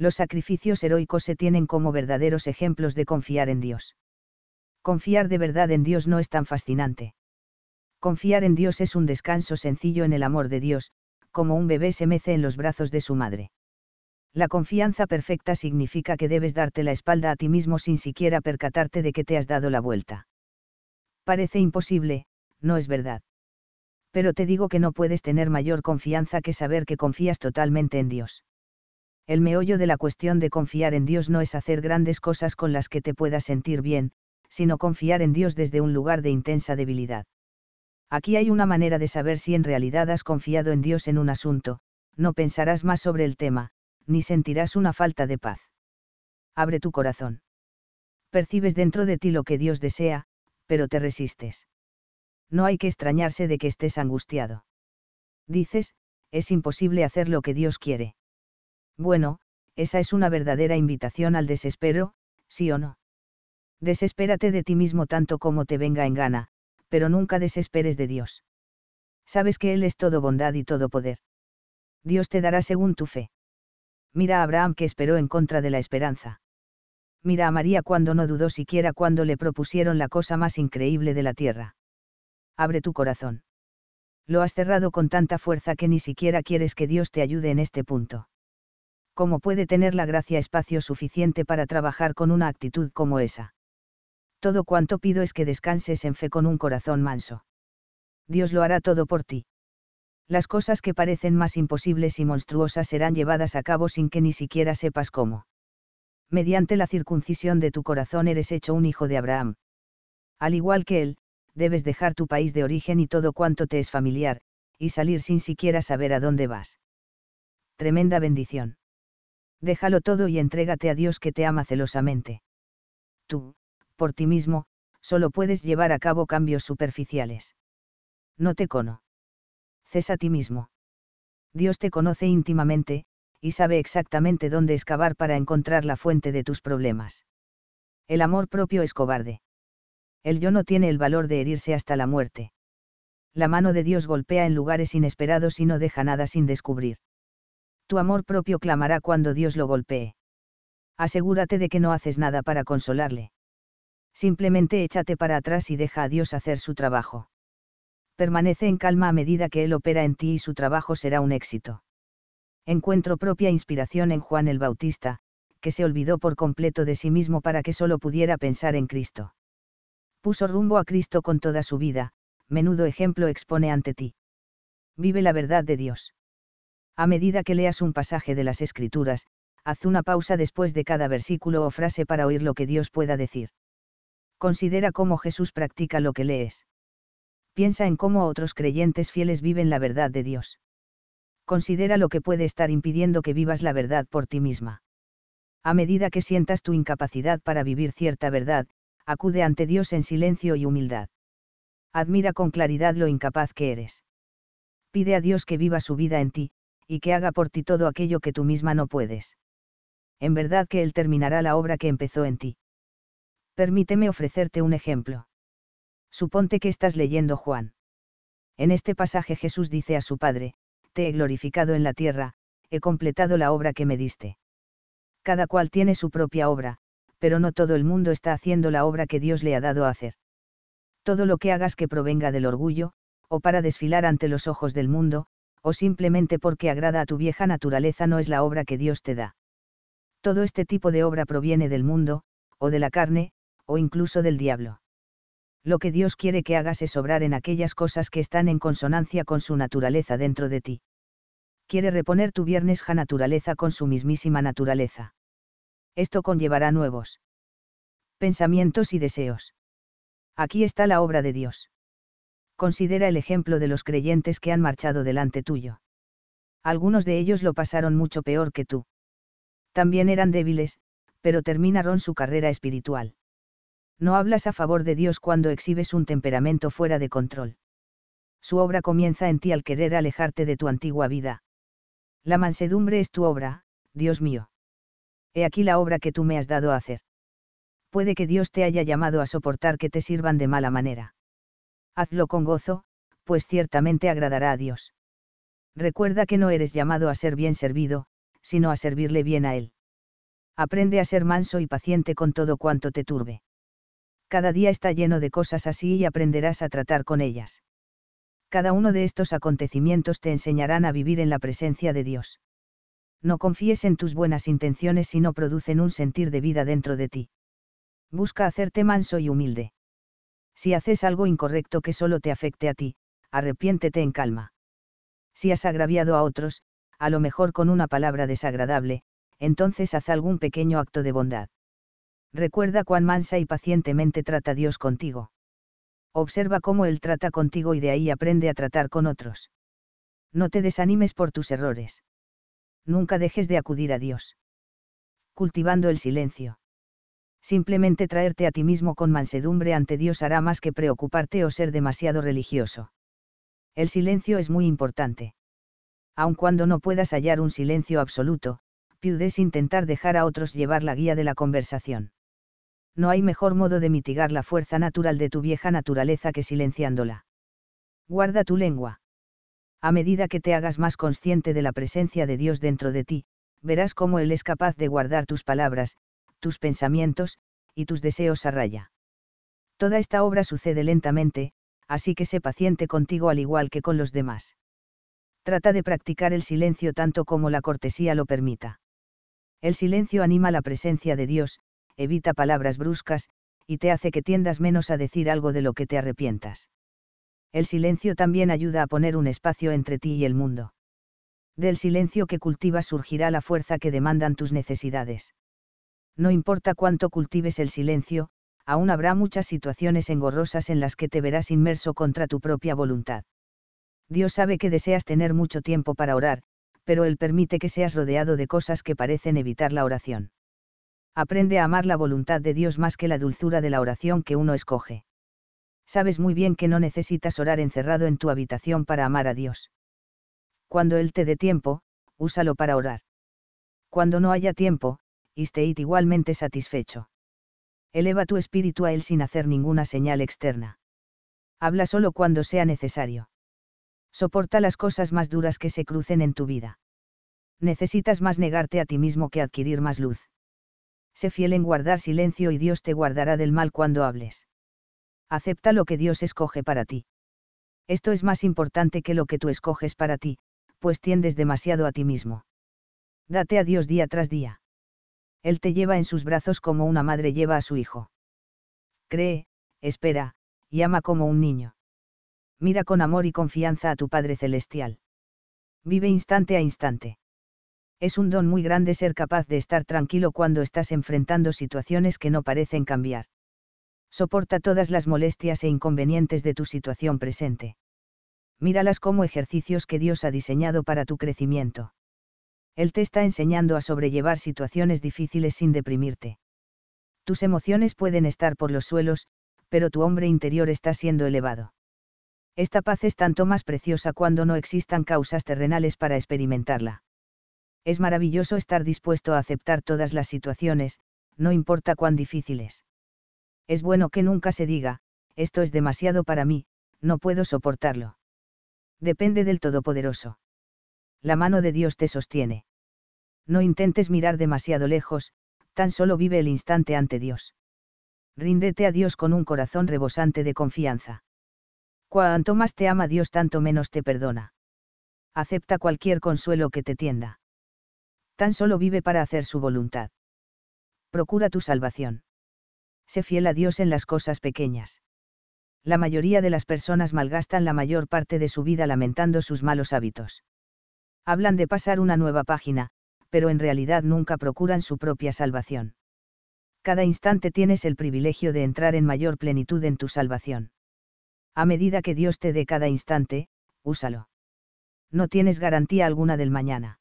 los sacrificios heroicos se tienen como verdaderos ejemplos de confiar en Dios. Confiar de verdad en Dios no es tan fascinante. Confiar en Dios es un descanso sencillo en el amor de Dios, como un bebé se mece en los brazos de su madre. La confianza perfecta significa que debes darte la espalda a ti mismo sin siquiera percatarte de que te has dado la vuelta. Parece imposible, no es verdad. Pero te digo que no puedes tener mayor confianza que saber que confías totalmente en Dios el meollo de la cuestión de confiar en Dios no es hacer grandes cosas con las que te puedas sentir bien, sino confiar en Dios desde un lugar de intensa debilidad. Aquí hay una manera de saber si en realidad has confiado en Dios en un asunto, no pensarás más sobre el tema, ni sentirás una falta de paz. Abre tu corazón. Percibes dentro de ti lo que Dios desea, pero te resistes. No hay que extrañarse de que estés angustiado. Dices, es imposible hacer lo que Dios quiere. Bueno, esa es una verdadera invitación al desespero, sí o no. Desespérate de ti mismo tanto como te venga en gana, pero nunca desesperes de Dios. Sabes que Él es todo bondad y todo poder. Dios te dará según tu fe. Mira a Abraham que esperó en contra de la esperanza. Mira a María cuando no dudó siquiera cuando le propusieron la cosa más increíble de la tierra. Abre tu corazón. Lo has cerrado con tanta fuerza que ni siquiera quieres que Dios te ayude en este punto. ¿cómo puede tener la gracia espacio suficiente para trabajar con una actitud como esa? Todo cuanto pido es que descanses en fe con un corazón manso. Dios lo hará todo por ti. Las cosas que parecen más imposibles y monstruosas serán llevadas a cabo sin que ni siquiera sepas cómo. Mediante la circuncisión de tu corazón eres hecho un hijo de Abraham. Al igual que él, debes dejar tu país de origen y todo cuanto te es familiar, y salir sin siquiera saber a dónde vas. Tremenda bendición déjalo todo y entrégate a Dios que te ama celosamente. Tú, por ti mismo, solo puedes llevar a cabo cambios superficiales. No te cono. Cesa a ti mismo. Dios te conoce íntimamente, y sabe exactamente dónde excavar para encontrar la fuente de tus problemas. El amor propio es cobarde. El yo no tiene el valor de herirse hasta la muerte. La mano de Dios golpea en lugares inesperados y no deja nada sin descubrir tu amor propio clamará cuando Dios lo golpee. Asegúrate de que no haces nada para consolarle. Simplemente échate para atrás y deja a Dios hacer su trabajo. Permanece en calma a medida que Él opera en ti y su trabajo será un éxito. Encuentro propia inspiración en Juan el Bautista, que se olvidó por completo de sí mismo para que solo pudiera pensar en Cristo. Puso rumbo a Cristo con toda su vida, menudo ejemplo expone ante ti. Vive la verdad de Dios. A medida que leas un pasaje de las Escrituras, haz una pausa después de cada versículo o frase para oír lo que Dios pueda decir. Considera cómo Jesús practica lo que lees. Piensa en cómo otros creyentes fieles viven la verdad de Dios. Considera lo que puede estar impidiendo que vivas la verdad por ti misma. A medida que sientas tu incapacidad para vivir cierta verdad, acude ante Dios en silencio y humildad. Admira con claridad lo incapaz que eres. Pide a Dios que viva su vida en ti, y que haga por ti todo aquello que tú misma no puedes. En verdad que Él terminará la obra que empezó en ti. Permíteme ofrecerte un ejemplo. Suponte que estás leyendo Juan. En este pasaje Jesús dice a su Padre, Te he glorificado en la tierra, he completado la obra que me diste. Cada cual tiene su propia obra, pero no todo el mundo está haciendo la obra que Dios le ha dado a hacer. Todo lo que hagas que provenga del orgullo, o para desfilar ante los ojos del mundo, o simplemente porque agrada a tu vieja naturaleza no es la obra que Dios te da. Todo este tipo de obra proviene del mundo, o de la carne, o incluso del diablo. Lo que Dios quiere que hagas es obrar en aquellas cosas que están en consonancia con su naturaleza dentro de ti. Quiere reponer tu viernesja naturaleza con su mismísima naturaleza. Esto conllevará nuevos pensamientos y deseos. Aquí está la obra de Dios considera el ejemplo de los creyentes que han marchado delante tuyo. Algunos de ellos lo pasaron mucho peor que tú. También eran débiles, pero terminaron su carrera espiritual. No hablas a favor de Dios cuando exhibes un temperamento fuera de control. Su obra comienza en ti al querer alejarte de tu antigua vida. La mansedumbre es tu obra, Dios mío. He aquí la obra que tú me has dado a hacer. Puede que Dios te haya llamado a soportar que te sirvan de mala manera hazlo con gozo, pues ciertamente agradará a Dios. Recuerda que no eres llamado a ser bien servido, sino a servirle bien a Él. Aprende a ser manso y paciente con todo cuanto te turbe. Cada día está lleno de cosas así y aprenderás a tratar con ellas. Cada uno de estos acontecimientos te enseñarán a vivir en la presencia de Dios. No confíes en tus buenas intenciones si no producen un sentir de vida dentro de ti. Busca hacerte manso y humilde. Si haces algo incorrecto que solo te afecte a ti, arrepiéntete en calma. Si has agraviado a otros, a lo mejor con una palabra desagradable, entonces haz algún pequeño acto de bondad. Recuerda cuán mansa y pacientemente trata Dios contigo. Observa cómo Él trata contigo y de ahí aprende a tratar con otros. No te desanimes por tus errores. Nunca dejes de acudir a Dios. Cultivando el silencio simplemente traerte a ti mismo con mansedumbre ante Dios hará más que preocuparte o ser demasiado religioso. El silencio es muy importante. Aun cuando no puedas hallar un silencio absoluto, puedes intentar dejar a otros llevar la guía de la conversación. No hay mejor modo de mitigar la fuerza natural de tu vieja naturaleza que silenciándola. Guarda tu lengua. A medida que te hagas más consciente de la presencia de Dios dentro de ti, verás cómo Él es capaz de guardar tus palabras, tus pensamientos, y tus deseos a raya. Toda esta obra sucede lentamente, así que sé paciente contigo al igual que con los demás. Trata de practicar el silencio tanto como la cortesía lo permita. El silencio anima la presencia de Dios, evita palabras bruscas, y te hace que tiendas menos a decir algo de lo que te arrepientas. El silencio también ayuda a poner un espacio entre ti y el mundo. Del silencio que cultivas surgirá la fuerza que demandan tus necesidades no importa cuánto cultives el silencio, aún habrá muchas situaciones engorrosas en las que te verás inmerso contra tu propia voluntad. Dios sabe que deseas tener mucho tiempo para orar, pero Él permite que seas rodeado de cosas que parecen evitar la oración. Aprende a amar la voluntad de Dios más que la dulzura de la oración que uno escoge. Sabes muy bien que no necesitas orar encerrado en tu habitación para amar a Dios. Cuando Él te dé tiempo, úsalo para orar. Cuando no haya tiempo, Isteit igualmente satisfecho. Eleva tu espíritu a él sin hacer ninguna señal externa. Habla solo cuando sea necesario. Soporta las cosas más duras que se crucen en tu vida. Necesitas más negarte a ti mismo que adquirir más luz. Sé fiel en guardar silencio y Dios te guardará del mal cuando hables. Acepta lo que Dios escoge para ti. Esto es más importante que lo que tú escoges para ti, pues tiendes demasiado a ti mismo. Date a Dios día tras día. Él te lleva en sus brazos como una madre lleva a su hijo. Cree, espera, y ama como un niño. Mira con amor y confianza a tu Padre Celestial. Vive instante a instante. Es un don muy grande ser capaz de estar tranquilo cuando estás enfrentando situaciones que no parecen cambiar. Soporta todas las molestias e inconvenientes de tu situación presente. Míralas como ejercicios que Dios ha diseñado para tu crecimiento. Él te está enseñando a sobrellevar situaciones difíciles sin deprimirte. Tus emociones pueden estar por los suelos, pero tu hombre interior está siendo elevado. Esta paz es tanto más preciosa cuando no existan causas terrenales para experimentarla. Es maravilloso estar dispuesto a aceptar todas las situaciones, no importa cuán difíciles. Es bueno que nunca se diga, esto es demasiado para mí, no puedo soportarlo. Depende del Todopoderoso. La mano de Dios te sostiene. No intentes mirar demasiado lejos, tan solo vive el instante ante Dios. Ríndete a Dios con un corazón rebosante de confianza. Cuanto más te ama Dios, tanto menos te perdona. Acepta cualquier consuelo que te tienda. Tan solo vive para hacer su voluntad. Procura tu salvación. Sé fiel a Dios en las cosas pequeñas. La mayoría de las personas malgastan la mayor parte de su vida lamentando sus malos hábitos. Hablan de pasar una nueva página, pero en realidad nunca procuran su propia salvación. Cada instante tienes el privilegio de entrar en mayor plenitud en tu salvación. A medida que Dios te dé cada instante, úsalo. No tienes garantía alguna del mañana.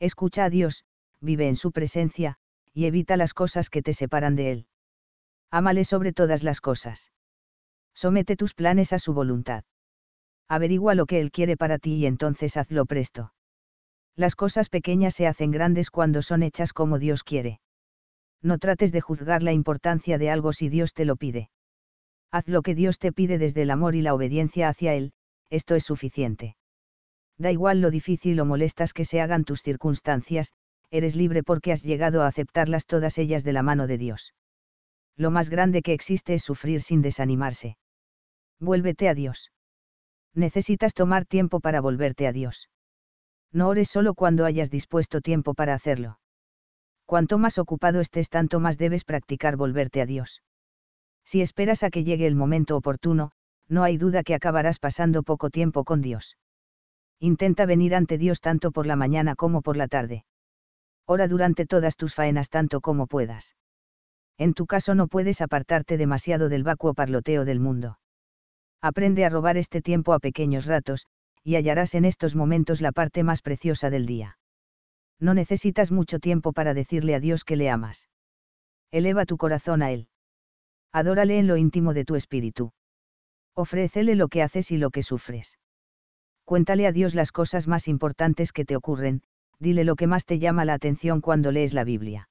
Escucha a Dios, vive en su presencia, y evita las cosas que te separan de Él. Ámale sobre todas las cosas. Somete tus planes a su voluntad. Averigua lo que Él quiere para ti y entonces hazlo presto. Las cosas pequeñas se hacen grandes cuando son hechas como Dios quiere. No trates de juzgar la importancia de algo si Dios te lo pide. Haz lo que Dios te pide desde el amor y la obediencia hacia Él, esto es suficiente. Da igual lo difícil o molestas que se hagan tus circunstancias, eres libre porque has llegado a aceptarlas todas ellas de la mano de Dios. Lo más grande que existe es sufrir sin desanimarse. Vuélvete a Dios necesitas tomar tiempo para volverte a Dios no ores solo cuando hayas dispuesto tiempo para hacerlo. Cuanto más ocupado estés, tanto más debes practicar volverte a Dios. Si esperas a que llegue el momento oportuno, no hay duda que acabarás pasando poco tiempo con Dios. Intenta venir ante Dios tanto por la mañana como por la tarde. Ora durante todas tus faenas tanto como puedas. En tu caso no puedes apartarte demasiado del vacuo parloteo del mundo. Aprende a robar este tiempo a pequeños ratos, y hallarás en estos momentos la parte más preciosa del día. No necesitas mucho tiempo para decirle a Dios que le amas. Eleva tu corazón a Él. Adórale en lo íntimo de tu espíritu. Ofrécele lo que haces y lo que sufres. Cuéntale a Dios las cosas más importantes que te ocurren, dile lo que más te llama la atención cuando lees la Biblia.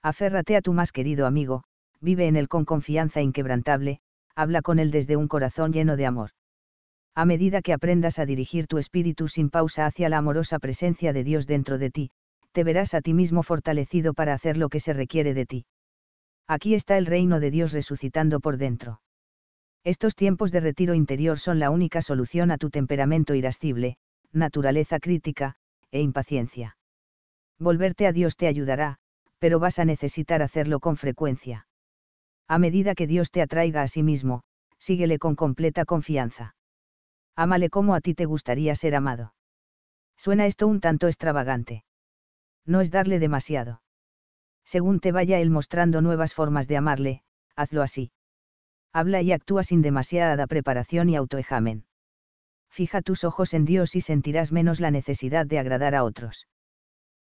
Aférrate a tu más querido amigo, vive en él con confianza inquebrantable, habla con él desde un corazón lleno de amor a medida que aprendas a dirigir tu espíritu sin pausa hacia la amorosa presencia de Dios dentro de ti, te verás a ti mismo fortalecido para hacer lo que se requiere de ti. Aquí está el reino de Dios resucitando por dentro. Estos tiempos de retiro interior son la única solución a tu temperamento irascible, naturaleza crítica, e impaciencia. Volverte a Dios te ayudará, pero vas a necesitar hacerlo con frecuencia. A medida que Dios te atraiga a sí mismo, síguele con completa confianza. Ámale como a ti te gustaría ser amado. Suena esto un tanto extravagante. No es darle demasiado. Según te vaya él mostrando nuevas formas de amarle, hazlo así. Habla y actúa sin demasiada preparación y autoejamen. Fija tus ojos en Dios y sentirás menos la necesidad de agradar a otros.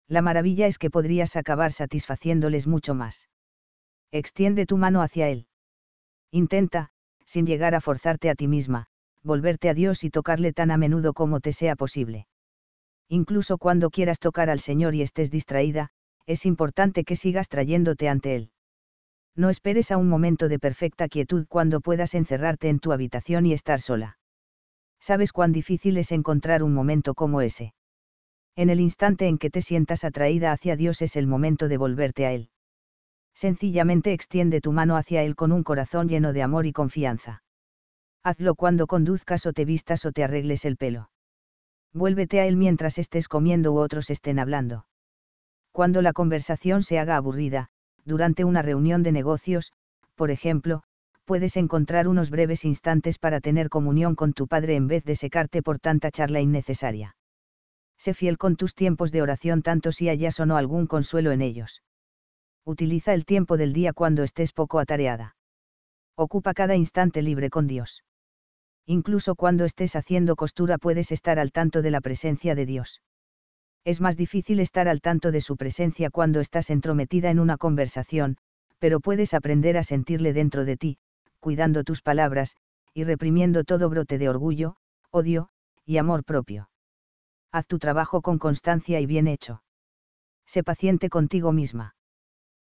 La maravilla es que podrías acabar satisfaciéndoles mucho más. Extiende tu mano hacia él. Intenta, sin llegar a forzarte a ti misma, volverte a Dios y tocarle tan a menudo como te sea posible. Incluso cuando quieras tocar al Señor y estés distraída, es importante que sigas trayéndote ante Él. No esperes a un momento de perfecta quietud cuando puedas encerrarte en tu habitación y estar sola. Sabes cuán difícil es encontrar un momento como ese. En el instante en que te sientas atraída hacia Dios es el momento de volverte a Él. Sencillamente extiende tu mano hacia Él con un corazón lleno de amor y confianza hazlo cuando conduzcas o te vistas o te arregles el pelo. Vuélvete a él mientras estés comiendo u otros estén hablando. Cuando la conversación se haga aburrida, durante una reunión de negocios, por ejemplo, puedes encontrar unos breves instantes para tener comunión con tu Padre en vez de secarte por tanta charla innecesaria. Sé fiel con tus tiempos de oración tanto si hallas o no algún consuelo en ellos. Utiliza el tiempo del día cuando estés poco atareada. Ocupa cada instante libre con Dios incluso cuando estés haciendo costura puedes estar al tanto de la presencia de Dios. Es más difícil estar al tanto de su presencia cuando estás entrometida en una conversación, pero puedes aprender a sentirle dentro de ti, cuidando tus palabras, y reprimiendo todo brote de orgullo, odio, y amor propio. Haz tu trabajo con constancia y bien hecho. Sé paciente contigo misma.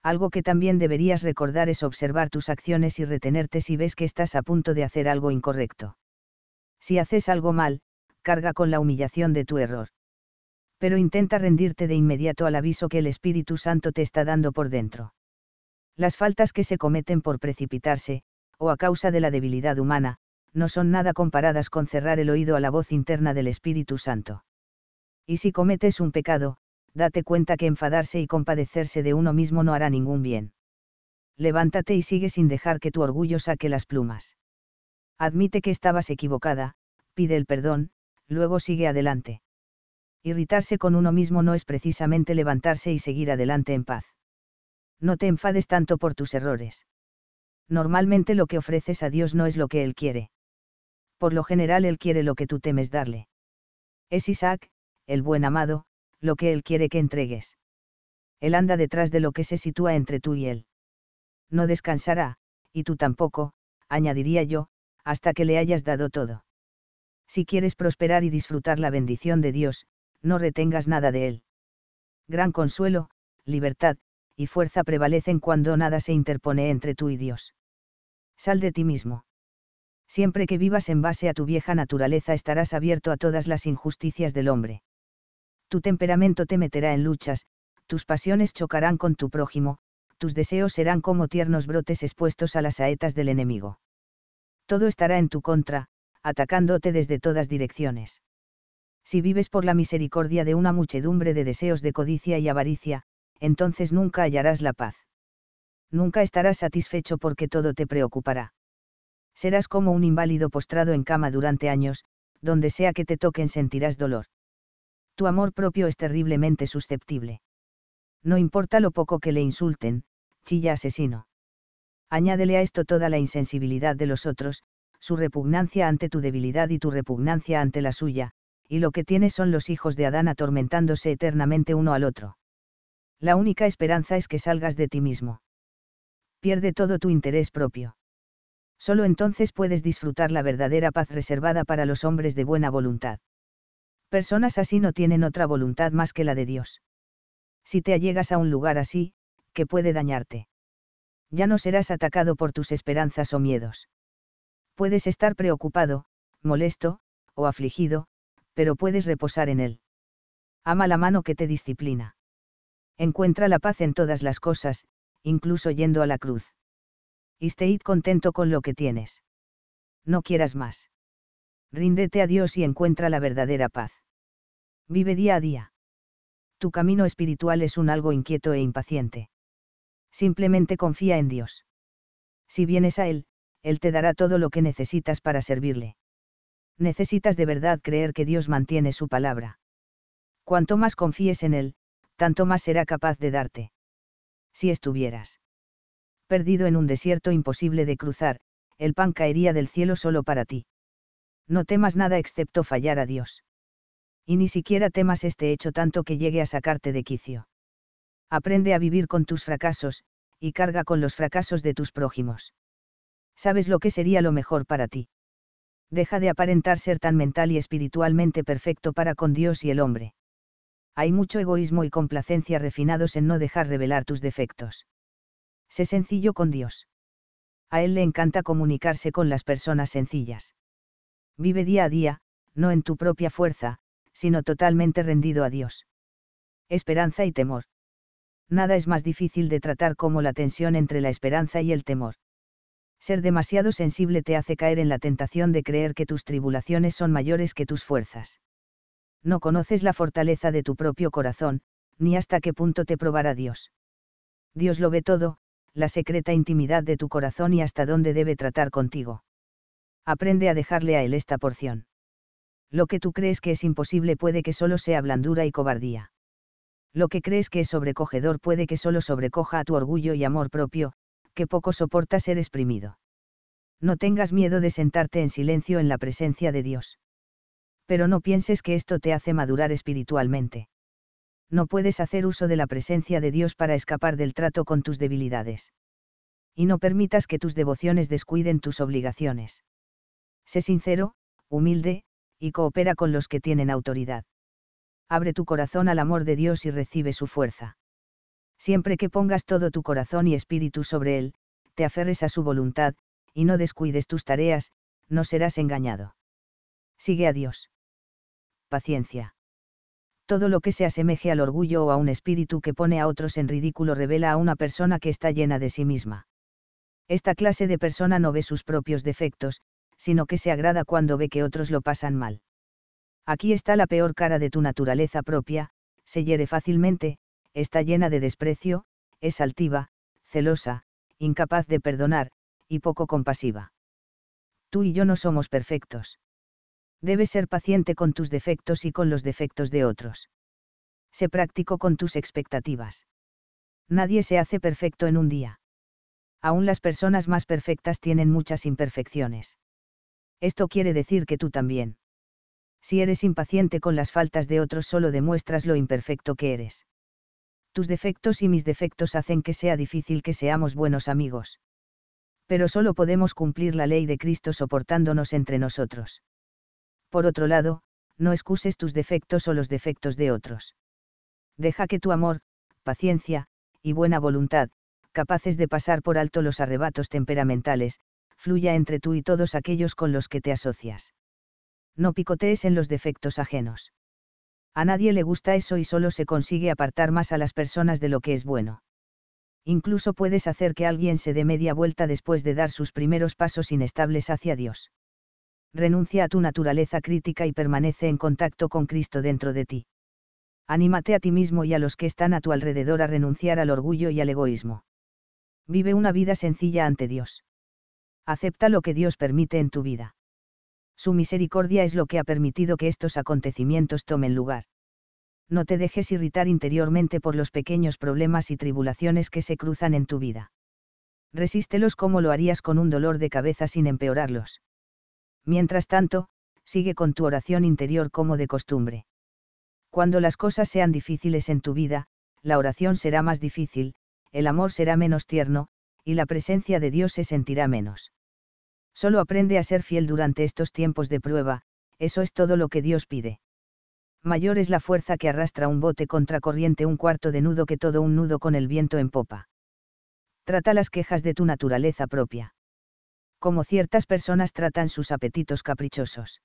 Algo que también deberías recordar es observar tus acciones y retenerte si ves que estás a punto de hacer algo incorrecto si haces algo mal, carga con la humillación de tu error. Pero intenta rendirte de inmediato al aviso que el Espíritu Santo te está dando por dentro. Las faltas que se cometen por precipitarse, o a causa de la debilidad humana, no son nada comparadas con cerrar el oído a la voz interna del Espíritu Santo. Y si cometes un pecado, date cuenta que enfadarse y compadecerse de uno mismo no hará ningún bien. Levántate y sigue sin dejar que tu orgullo saque las plumas. Admite que estabas equivocada, pide el perdón, luego sigue adelante. Irritarse con uno mismo no es precisamente levantarse y seguir adelante en paz. No te enfades tanto por tus errores. Normalmente lo que ofreces a Dios no es lo que Él quiere. Por lo general Él quiere lo que tú temes darle. Es Isaac, el buen amado, lo que Él quiere que entregues. Él anda detrás de lo que se sitúa entre tú y Él. No descansará, y tú tampoco, añadiría yo, hasta que le hayas dado todo. Si quieres prosperar y disfrutar la bendición de Dios, no retengas nada de Él. Gran consuelo, libertad, y fuerza prevalecen cuando nada se interpone entre tú y Dios. Sal de ti mismo. Siempre que vivas en base a tu vieja naturaleza estarás abierto a todas las injusticias del hombre. Tu temperamento te meterá en luchas, tus pasiones chocarán con tu prójimo, tus deseos serán como tiernos brotes expuestos a las saetas del enemigo todo estará en tu contra, atacándote desde todas direcciones. Si vives por la misericordia de una muchedumbre de deseos de codicia y avaricia, entonces nunca hallarás la paz. Nunca estarás satisfecho porque todo te preocupará. Serás como un inválido postrado en cama durante años, donde sea que te toquen sentirás dolor. Tu amor propio es terriblemente susceptible. No importa lo poco que le insulten, chilla asesino añádele a esto toda la insensibilidad de los otros, su repugnancia ante tu debilidad y tu repugnancia ante la suya, y lo que tienes son los hijos de Adán atormentándose eternamente uno al otro. La única esperanza es que salgas de ti mismo. Pierde todo tu interés propio. Solo entonces puedes disfrutar la verdadera paz reservada para los hombres de buena voluntad. Personas así no tienen otra voluntad más que la de Dios. Si te allegas a un lugar así, que puede dañarte ya no serás atacado por tus esperanzas o miedos. Puedes estar preocupado, molesto, o afligido, pero puedes reposar en él. Ama la mano que te disciplina. Encuentra la paz en todas las cosas, incluso yendo a la cruz. Y contento con lo que tienes. No quieras más. Ríndete a Dios y encuentra la verdadera paz. Vive día a día. Tu camino espiritual es un algo inquieto e impaciente simplemente confía en Dios. Si vienes a Él, Él te dará todo lo que necesitas para servirle. Necesitas de verdad creer que Dios mantiene su palabra. Cuanto más confíes en Él, tanto más será capaz de darte. Si estuvieras perdido en un desierto imposible de cruzar, el pan caería del cielo solo para ti. No temas nada excepto fallar a Dios. Y ni siquiera temas este hecho tanto que llegue a sacarte de quicio aprende a vivir con tus fracasos, y carga con los fracasos de tus prójimos. Sabes lo que sería lo mejor para ti. Deja de aparentar ser tan mental y espiritualmente perfecto para con Dios y el hombre. Hay mucho egoísmo y complacencia refinados en no dejar revelar tus defectos. Sé sencillo con Dios. A Él le encanta comunicarse con las personas sencillas. Vive día a día, no en tu propia fuerza, sino totalmente rendido a Dios. Esperanza y temor nada es más difícil de tratar como la tensión entre la esperanza y el temor. Ser demasiado sensible te hace caer en la tentación de creer que tus tribulaciones son mayores que tus fuerzas. No conoces la fortaleza de tu propio corazón, ni hasta qué punto te probará Dios. Dios lo ve todo, la secreta intimidad de tu corazón y hasta dónde debe tratar contigo. Aprende a dejarle a Él esta porción. Lo que tú crees que es imposible puede que solo sea blandura y cobardía lo que crees que es sobrecogedor puede que solo sobrecoja a tu orgullo y amor propio, que poco soporta ser exprimido. No tengas miedo de sentarte en silencio en la presencia de Dios. Pero no pienses que esto te hace madurar espiritualmente. No puedes hacer uso de la presencia de Dios para escapar del trato con tus debilidades. Y no permitas que tus devociones descuiden tus obligaciones. Sé sincero, humilde, y coopera con los que tienen autoridad abre tu corazón al amor de Dios y recibe su fuerza. Siempre que pongas todo tu corazón y espíritu sobre Él, te aferres a su voluntad, y no descuides tus tareas, no serás engañado. Sigue a Dios. Paciencia. Todo lo que se asemeje al orgullo o a un espíritu que pone a otros en ridículo revela a una persona que está llena de sí misma. Esta clase de persona no ve sus propios defectos, sino que se agrada cuando ve que otros lo pasan mal. Aquí está la peor cara de tu naturaleza propia, se hiere fácilmente, está llena de desprecio, es altiva, celosa, incapaz de perdonar, y poco compasiva. Tú y yo no somos perfectos. Debes ser paciente con tus defectos y con los defectos de otros. Sé práctico con tus expectativas. Nadie se hace perfecto en un día. Aún las personas más perfectas tienen muchas imperfecciones. Esto quiere decir que tú también si eres impaciente con las faltas de otros solo demuestras lo imperfecto que eres. Tus defectos y mis defectos hacen que sea difícil que seamos buenos amigos. Pero solo podemos cumplir la ley de Cristo soportándonos entre nosotros. Por otro lado, no excuses tus defectos o los defectos de otros. Deja que tu amor, paciencia, y buena voluntad, capaces de pasar por alto los arrebatos temperamentales, fluya entre tú y todos aquellos con los que te asocias no picotees en los defectos ajenos. A nadie le gusta eso y solo se consigue apartar más a las personas de lo que es bueno. Incluso puedes hacer que alguien se dé media vuelta después de dar sus primeros pasos inestables hacia Dios. Renuncia a tu naturaleza crítica y permanece en contacto con Cristo dentro de ti. Anímate a ti mismo y a los que están a tu alrededor a renunciar al orgullo y al egoísmo. Vive una vida sencilla ante Dios. Acepta lo que Dios permite en tu vida. Su misericordia es lo que ha permitido que estos acontecimientos tomen lugar. No te dejes irritar interiormente por los pequeños problemas y tribulaciones que se cruzan en tu vida. Resístelos como lo harías con un dolor de cabeza sin empeorarlos. Mientras tanto, sigue con tu oración interior como de costumbre. Cuando las cosas sean difíciles en tu vida, la oración será más difícil, el amor será menos tierno, y la presencia de Dios se sentirá menos. Solo aprende a ser fiel durante estos tiempos de prueba, eso es todo lo que Dios pide. Mayor es la fuerza que arrastra un bote contra corriente un cuarto de nudo que todo un nudo con el viento en popa. Trata las quejas de tu naturaleza propia. Como ciertas personas tratan sus apetitos caprichosos.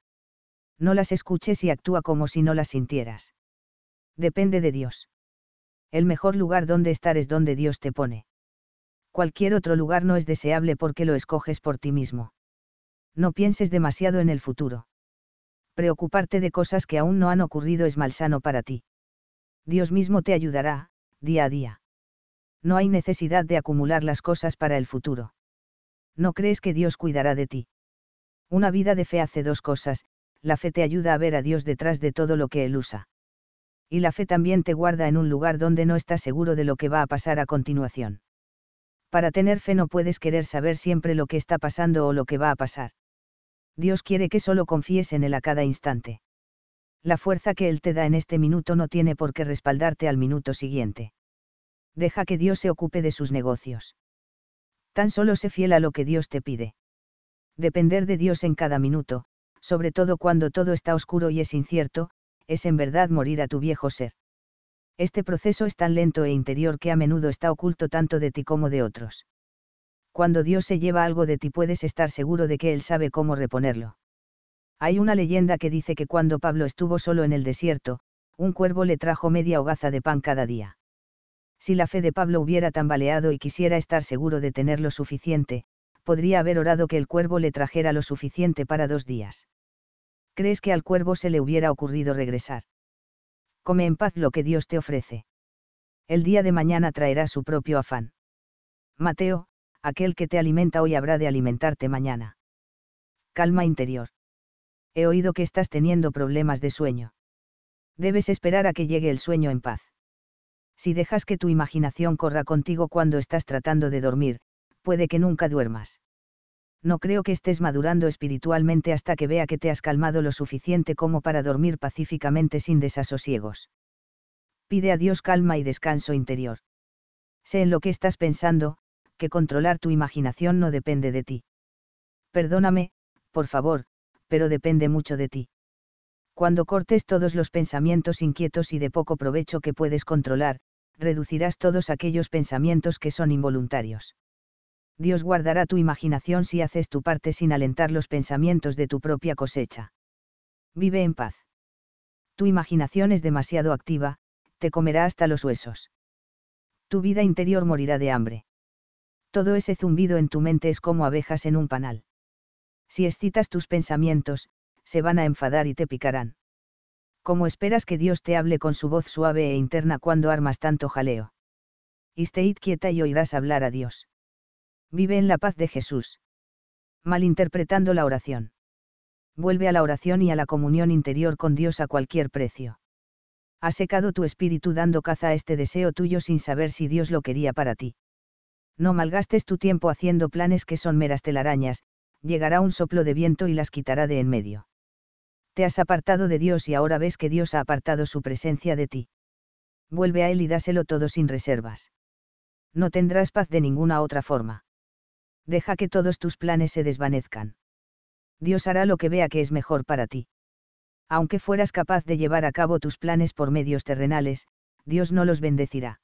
No las escuches y actúa como si no las sintieras. Depende de Dios. El mejor lugar donde estar es donde Dios te pone. Cualquier otro lugar no es deseable porque lo escoges por ti mismo no pienses demasiado en el futuro. Preocuparte de cosas que aún no han ocurrido es malsano para ti. Dios mismo te ayudará, día a día. No hay necesidad de acumular las cosas para el futuro. No crees que Dios cuidará de ti. Una vida de fe hace dos cosas, la fe te ayuda a ver a Dios detrás de todo lo que Él usa. Y la fe también te guarda en un lugar donde no estás seguro de lo que va a pasar a continuación para tener fe no puedes querer saber siempre lo que está pasando o lo que va a pasar. Dios quiere que solo confíes en Él a cada instante. La fuerza que Él te da en este minuto no tiene por qué respaldarte al minuto siguiente. Deja que Dios se ocupe de sus negocios. Tan solo sé fiel a lo que Dios te pide. Depender de Dios en cada minuto, sobre todo cuando todo está oscuro y es incierto, es en verdad morir a tu viejo ser este proceso es tan lento e interior que a menudo está oculto tanto de ti como de otros. Cuando Dios se lleva algo de ti puedes estar seguro de que Él sabe cómo reponerlo. Hay una leyenda que dice que cuando Pablo estuvo solo en el desierto, un cuervo le trajo media hogaza de pan cada día. Si la fe de Pablo hubiera tambaleado y quisiera estar seguro de tener lo suficiente, podría haber orado que el cuervo le trajera lo suficiente para dos días. ¿Crees que al cuervo se le hubiera ocurrido regresar? come en paz lo que Dios te ofrece. El día de mañana traerá su propio afán. Mateo, aquel que te alimenta hoy habrá de alimentarte mañana. Calma interior. He oído que estás teniendo problemas de sueño. Debes esperar a que llegue el sueño en paz. Si dejas que tu imaginación corra contigo cuando estás tratando de dormir, puede que nunca duermas no creo que estés madurando espiritualmente hasta que vea que te has calmado lo suficiente como para dormir pacíficamente sin desasosiegos. Pide a Dios calma y descanso interior. Sé en lo que estás pensando, que controlar tu imaginación no depende de ti. Perdóname, por favor, pero depende mucho de ti. Cuando cortes todos los pensamientos inquietos y de poco provecho que puedes controlar, reducirás todos aquellos pensamientos que son involuntarios. Dios guardará tu imaginación si haces tu parte sin alentar los pensamientos de tu propia cosecha. Vive en paz. Tu imaginación es demasiado activa, te comerá hasta los huesos. Tu vida interior morirá de hambre. Todo ese zumbido en tu mente es como abejas en un panal. Si excitas tus pensamientos, se van a enfadar y te picarán. ¿Cómo esperas que Dios te hable con su voz suave e interna cuando armas tanto jaleo? y quieta y oirás hablar a Dios. Vive en la paz de Jesús. Malinterpretando la oración. Vuelve a la oración y a la comunión interior con Dios a cualquier precio. Ha secado tu espíritu dando caza a este deseo tuyo sin saber si Dios lo quería para ti. No malgastes tu tiempo haciendo planes que son meras telarañas, llegará un soplo de viento y las quitará de en medio. Te has apartado de Dios y ahora ves que Dios ha apartado su presencia de ti. Vuelve a Él y dáselo todo sin reservas. No tendrás paz de ninguna otra forma deja que todos tus planes se desvanezcan. Dios hará lo que vea que es mejor para ti. Aunque fueras capaz de llevar a cabo tus planes por medios terrenales, Dios no los bendecirá.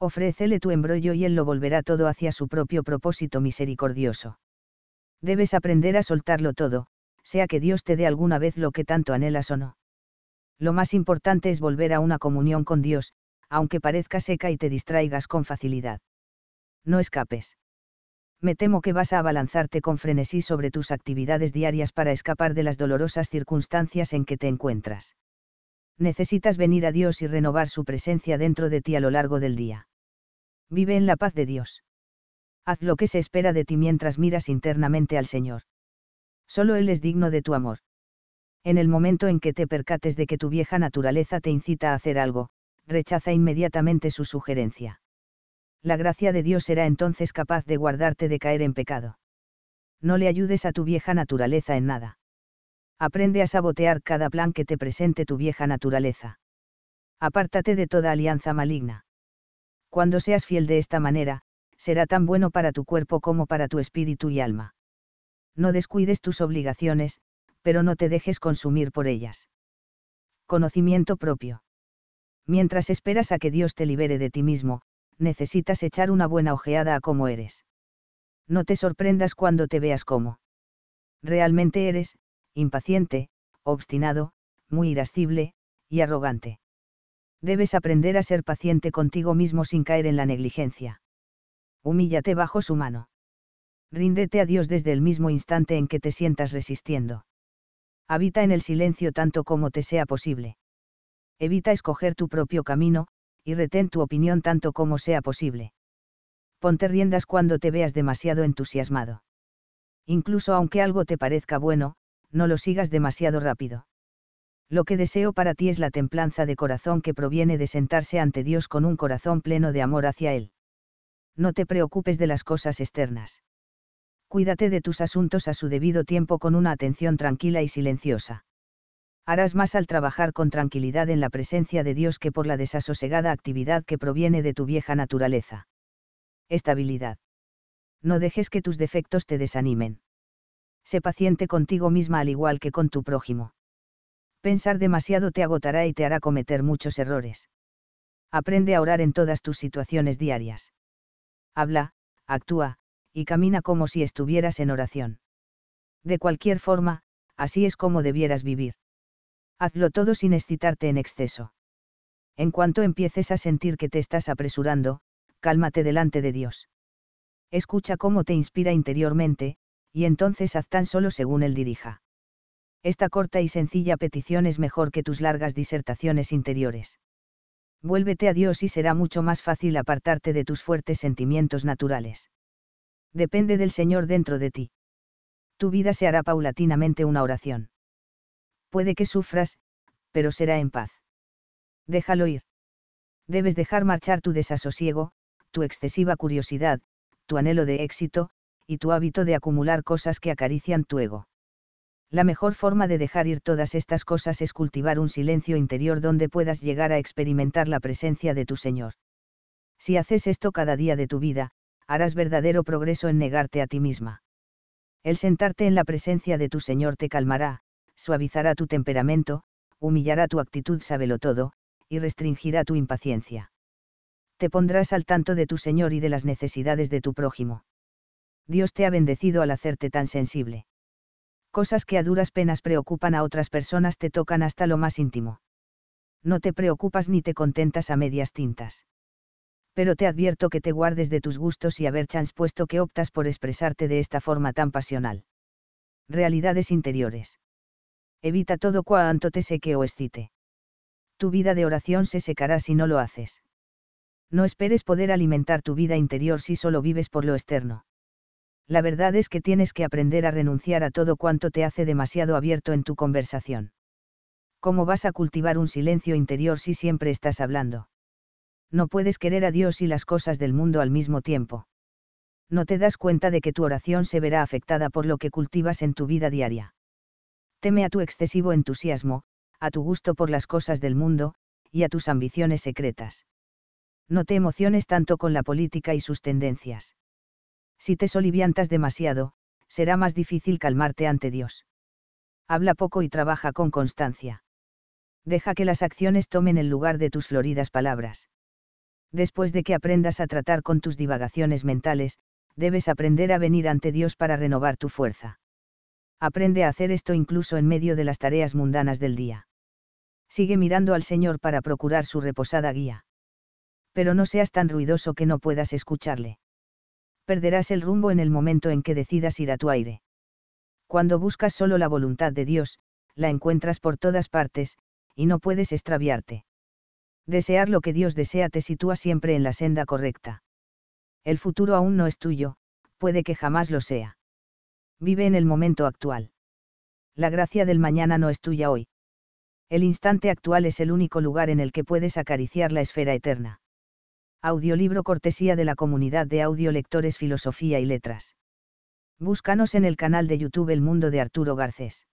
Ofrécele tu embrollo y Él lo volverá todo hacia su propio propósito misericordioso. Debes aprender a soltarlo todo, sea que Dios te dé alguna vez lo que tanto anhelas o no. Lo más importante es volver a una comunión con Dios, aunque parezca seca y te distraigas con facilidad. No escapes me temo que vas a abalanzarte con frenesí sobre tus actividades diarias para escapar de las dolorosas circunstancias en que te encuentras. Necesitas venir a Dios y renovar su presencia dentro de ti a lo largo del día. Vive en la paz de Dios. Haz lo que se espera de ti mientras miras internamente al Señor. Solo Él es digno de tu amor. En el momento en que te percates de que tu vieja naturaleza te incita a hacer algo, rechaza inmediatamente su sugerencia la gracia de Dios será entonces capaz de guardarte de caer en pecado. No le ayudes a tu vieja naturaleza en nada. Aprende a sabotear cada plan que te presente tu vieja naturaleza. Apártate de toda alianza maligna. Cuando seas fiel de esta manera, será tan bueno para tu cuerpo como para tu espíritu y alma. No descuides tus obligaciones, pero no te dejes consumir por ellas. Conocimiento propio. Mientras esperas a que Dios te libere de ti mismo, necesitas echar una buena ojeada a cómo eres. No te sorprendas cuando te veas cómo Realmente eres, impaciente, obstinado, muy irascible, y arrogante. Debes aprender a ser paciente contigo mismo sin caer en la negligencia. Humíllate bajo su mano. Ríndete a Dios desde el mismo instante en que te sientas resistiendo. Habita en el silencio tanto como te sea posible. Evita escoger tu propio camino, y retén tu opinión tanto como sea posible. Ponte riendas cuando te veas demasiado entusiasmado. Incluso aunque algo te parezca bueno, no lo sigas demasiado rápido. Lo que deseo para ti es la templanza de corazón que proviene de sentarse ante Dios con un corazón pleno de amor hacia Él. No te preocupes de las cosas externas. Cuídate de tus asuntos a su debido tiempo con una atención tranquila y silenciosa harás más al trabajar con tranquilidad en la presencia de Dios que por la desasosegada actividad que proviene de tu vieja naturaleza. Estabilidad. No dejes que tus defectos te desanimen. Sé paciente contigo misma al igual que con tu prójimo. Pensar demasiado te agotará y te hará cometer muchos errores. Aprende a orar en todas tus situaciones diarias. Habla, actúa, y camina como si estuvieras en oración. De cualquier forma, así es como debieras vivir hazlo todo sin excitarte en exceso. En cuanto empieces a sentir que te estás apresurando, cálmate delante de Dios. Escucha cómo te inspira interiormente, y entonces haz tan solo según Él dirija. Esta corta y sencilla petición es mejor que tus largas disertaciones interiores. Vuélvete a Dios y será mucho más fácil apartarte de tus fuertes sentimientos naturales. Depende del Señor dentro de ti. Tu vida se hará paulatinamente una oración. Puede que sufras, pero será en paz. Déjalo ir. Debes dejar marchar tu desasosiego, tu excesiva curiosidad, tu anhelo de éxito, y tu hábito de acumular cosas que acarician tu ego. La mejor forma de dejar ir todas estas cosas es cultivar un silencio interior donde puedas llegar a experimentar la presencia de tu Señor. Si haces esto cada día de tu vida, harás verdadero progreso en negarte a ti misma. El sentarte en la presencia de tu Señor te calmará, suavizará tu temperamento, humillará tu actitud sábelo todo, y restringirá tu impaciencia. Te pondrás al tanto de tu Señor y de las necesidades de tu prójimo. Dios te ha bendecido al hacerte tan sensible. Cosas que a duras penas preocupan a otras personas te tocan hasta lo más íntimo. No te preocupas ni te contentas a medias tintas. Pero te advierto que te guardes de tus gustos y haber chance puesto que optas por expresarte de esta forma tan pasional. Realidades interiores evita todo cuanto te seque o excite. Tu vida de oración se secará si no lo haces. No esperes poder alimentar tu vida interior si solo vives por lo externo. La verdad es que tienes que aprender a renunciar a todo cuanto te hace demasiado abierto en tu conversación. ¿Cómo vas a cultivar un silencio interior si siempre estás hablando? No puedes querer a Dios y las cosas del mundo al mismo tiempo. No te das cuenta de que tu oración se verá afectada por lo que cultivas en tu vida diaria teme a tu excesivo entusiasmo, a tu gusto por las cosas del mundo, y a tus ambiciones secretas. No te emociones tanto con la política y sus tendencias. Si te soliviantas demasiado, será más difícil calmarte ante Dios. Habla poco y trabaja con constancia. Deja que las acciones tomen el lugar de tus floridas palabras. Después de que aprendas a tratar con tus divagaciones mentales, debes aprender a venir ante Dios para renovar tu fuerza aprende a hacer esto incluso en medio de las tareas mundanas del día. Sigue mirando al Señor para procurar su reposada guía. Pero no seas tan ruidoso que no puedas escucharle. Perderás el rumbo en el momento en que decidas ir a tu aire. Cuando buscas solo la voluntad de Dios, la encuentras por todas partes, y no puedes extraviarte. Desear lo que Dios desea te sitúa siempre en la senda correcta. El futuro aún no es tuyo, puede que jamás lo sea vive en el momento actual. La gracia del mañana no es tuya hoy. El instante actual es el único lugar en el que puedes acariciar la esfera eterna. Audiolibro cortesía de la comunidad de audiolectores Filosofía y Letras. Búscanos en el canal de YouTube El Mundo de Arturo Garcés.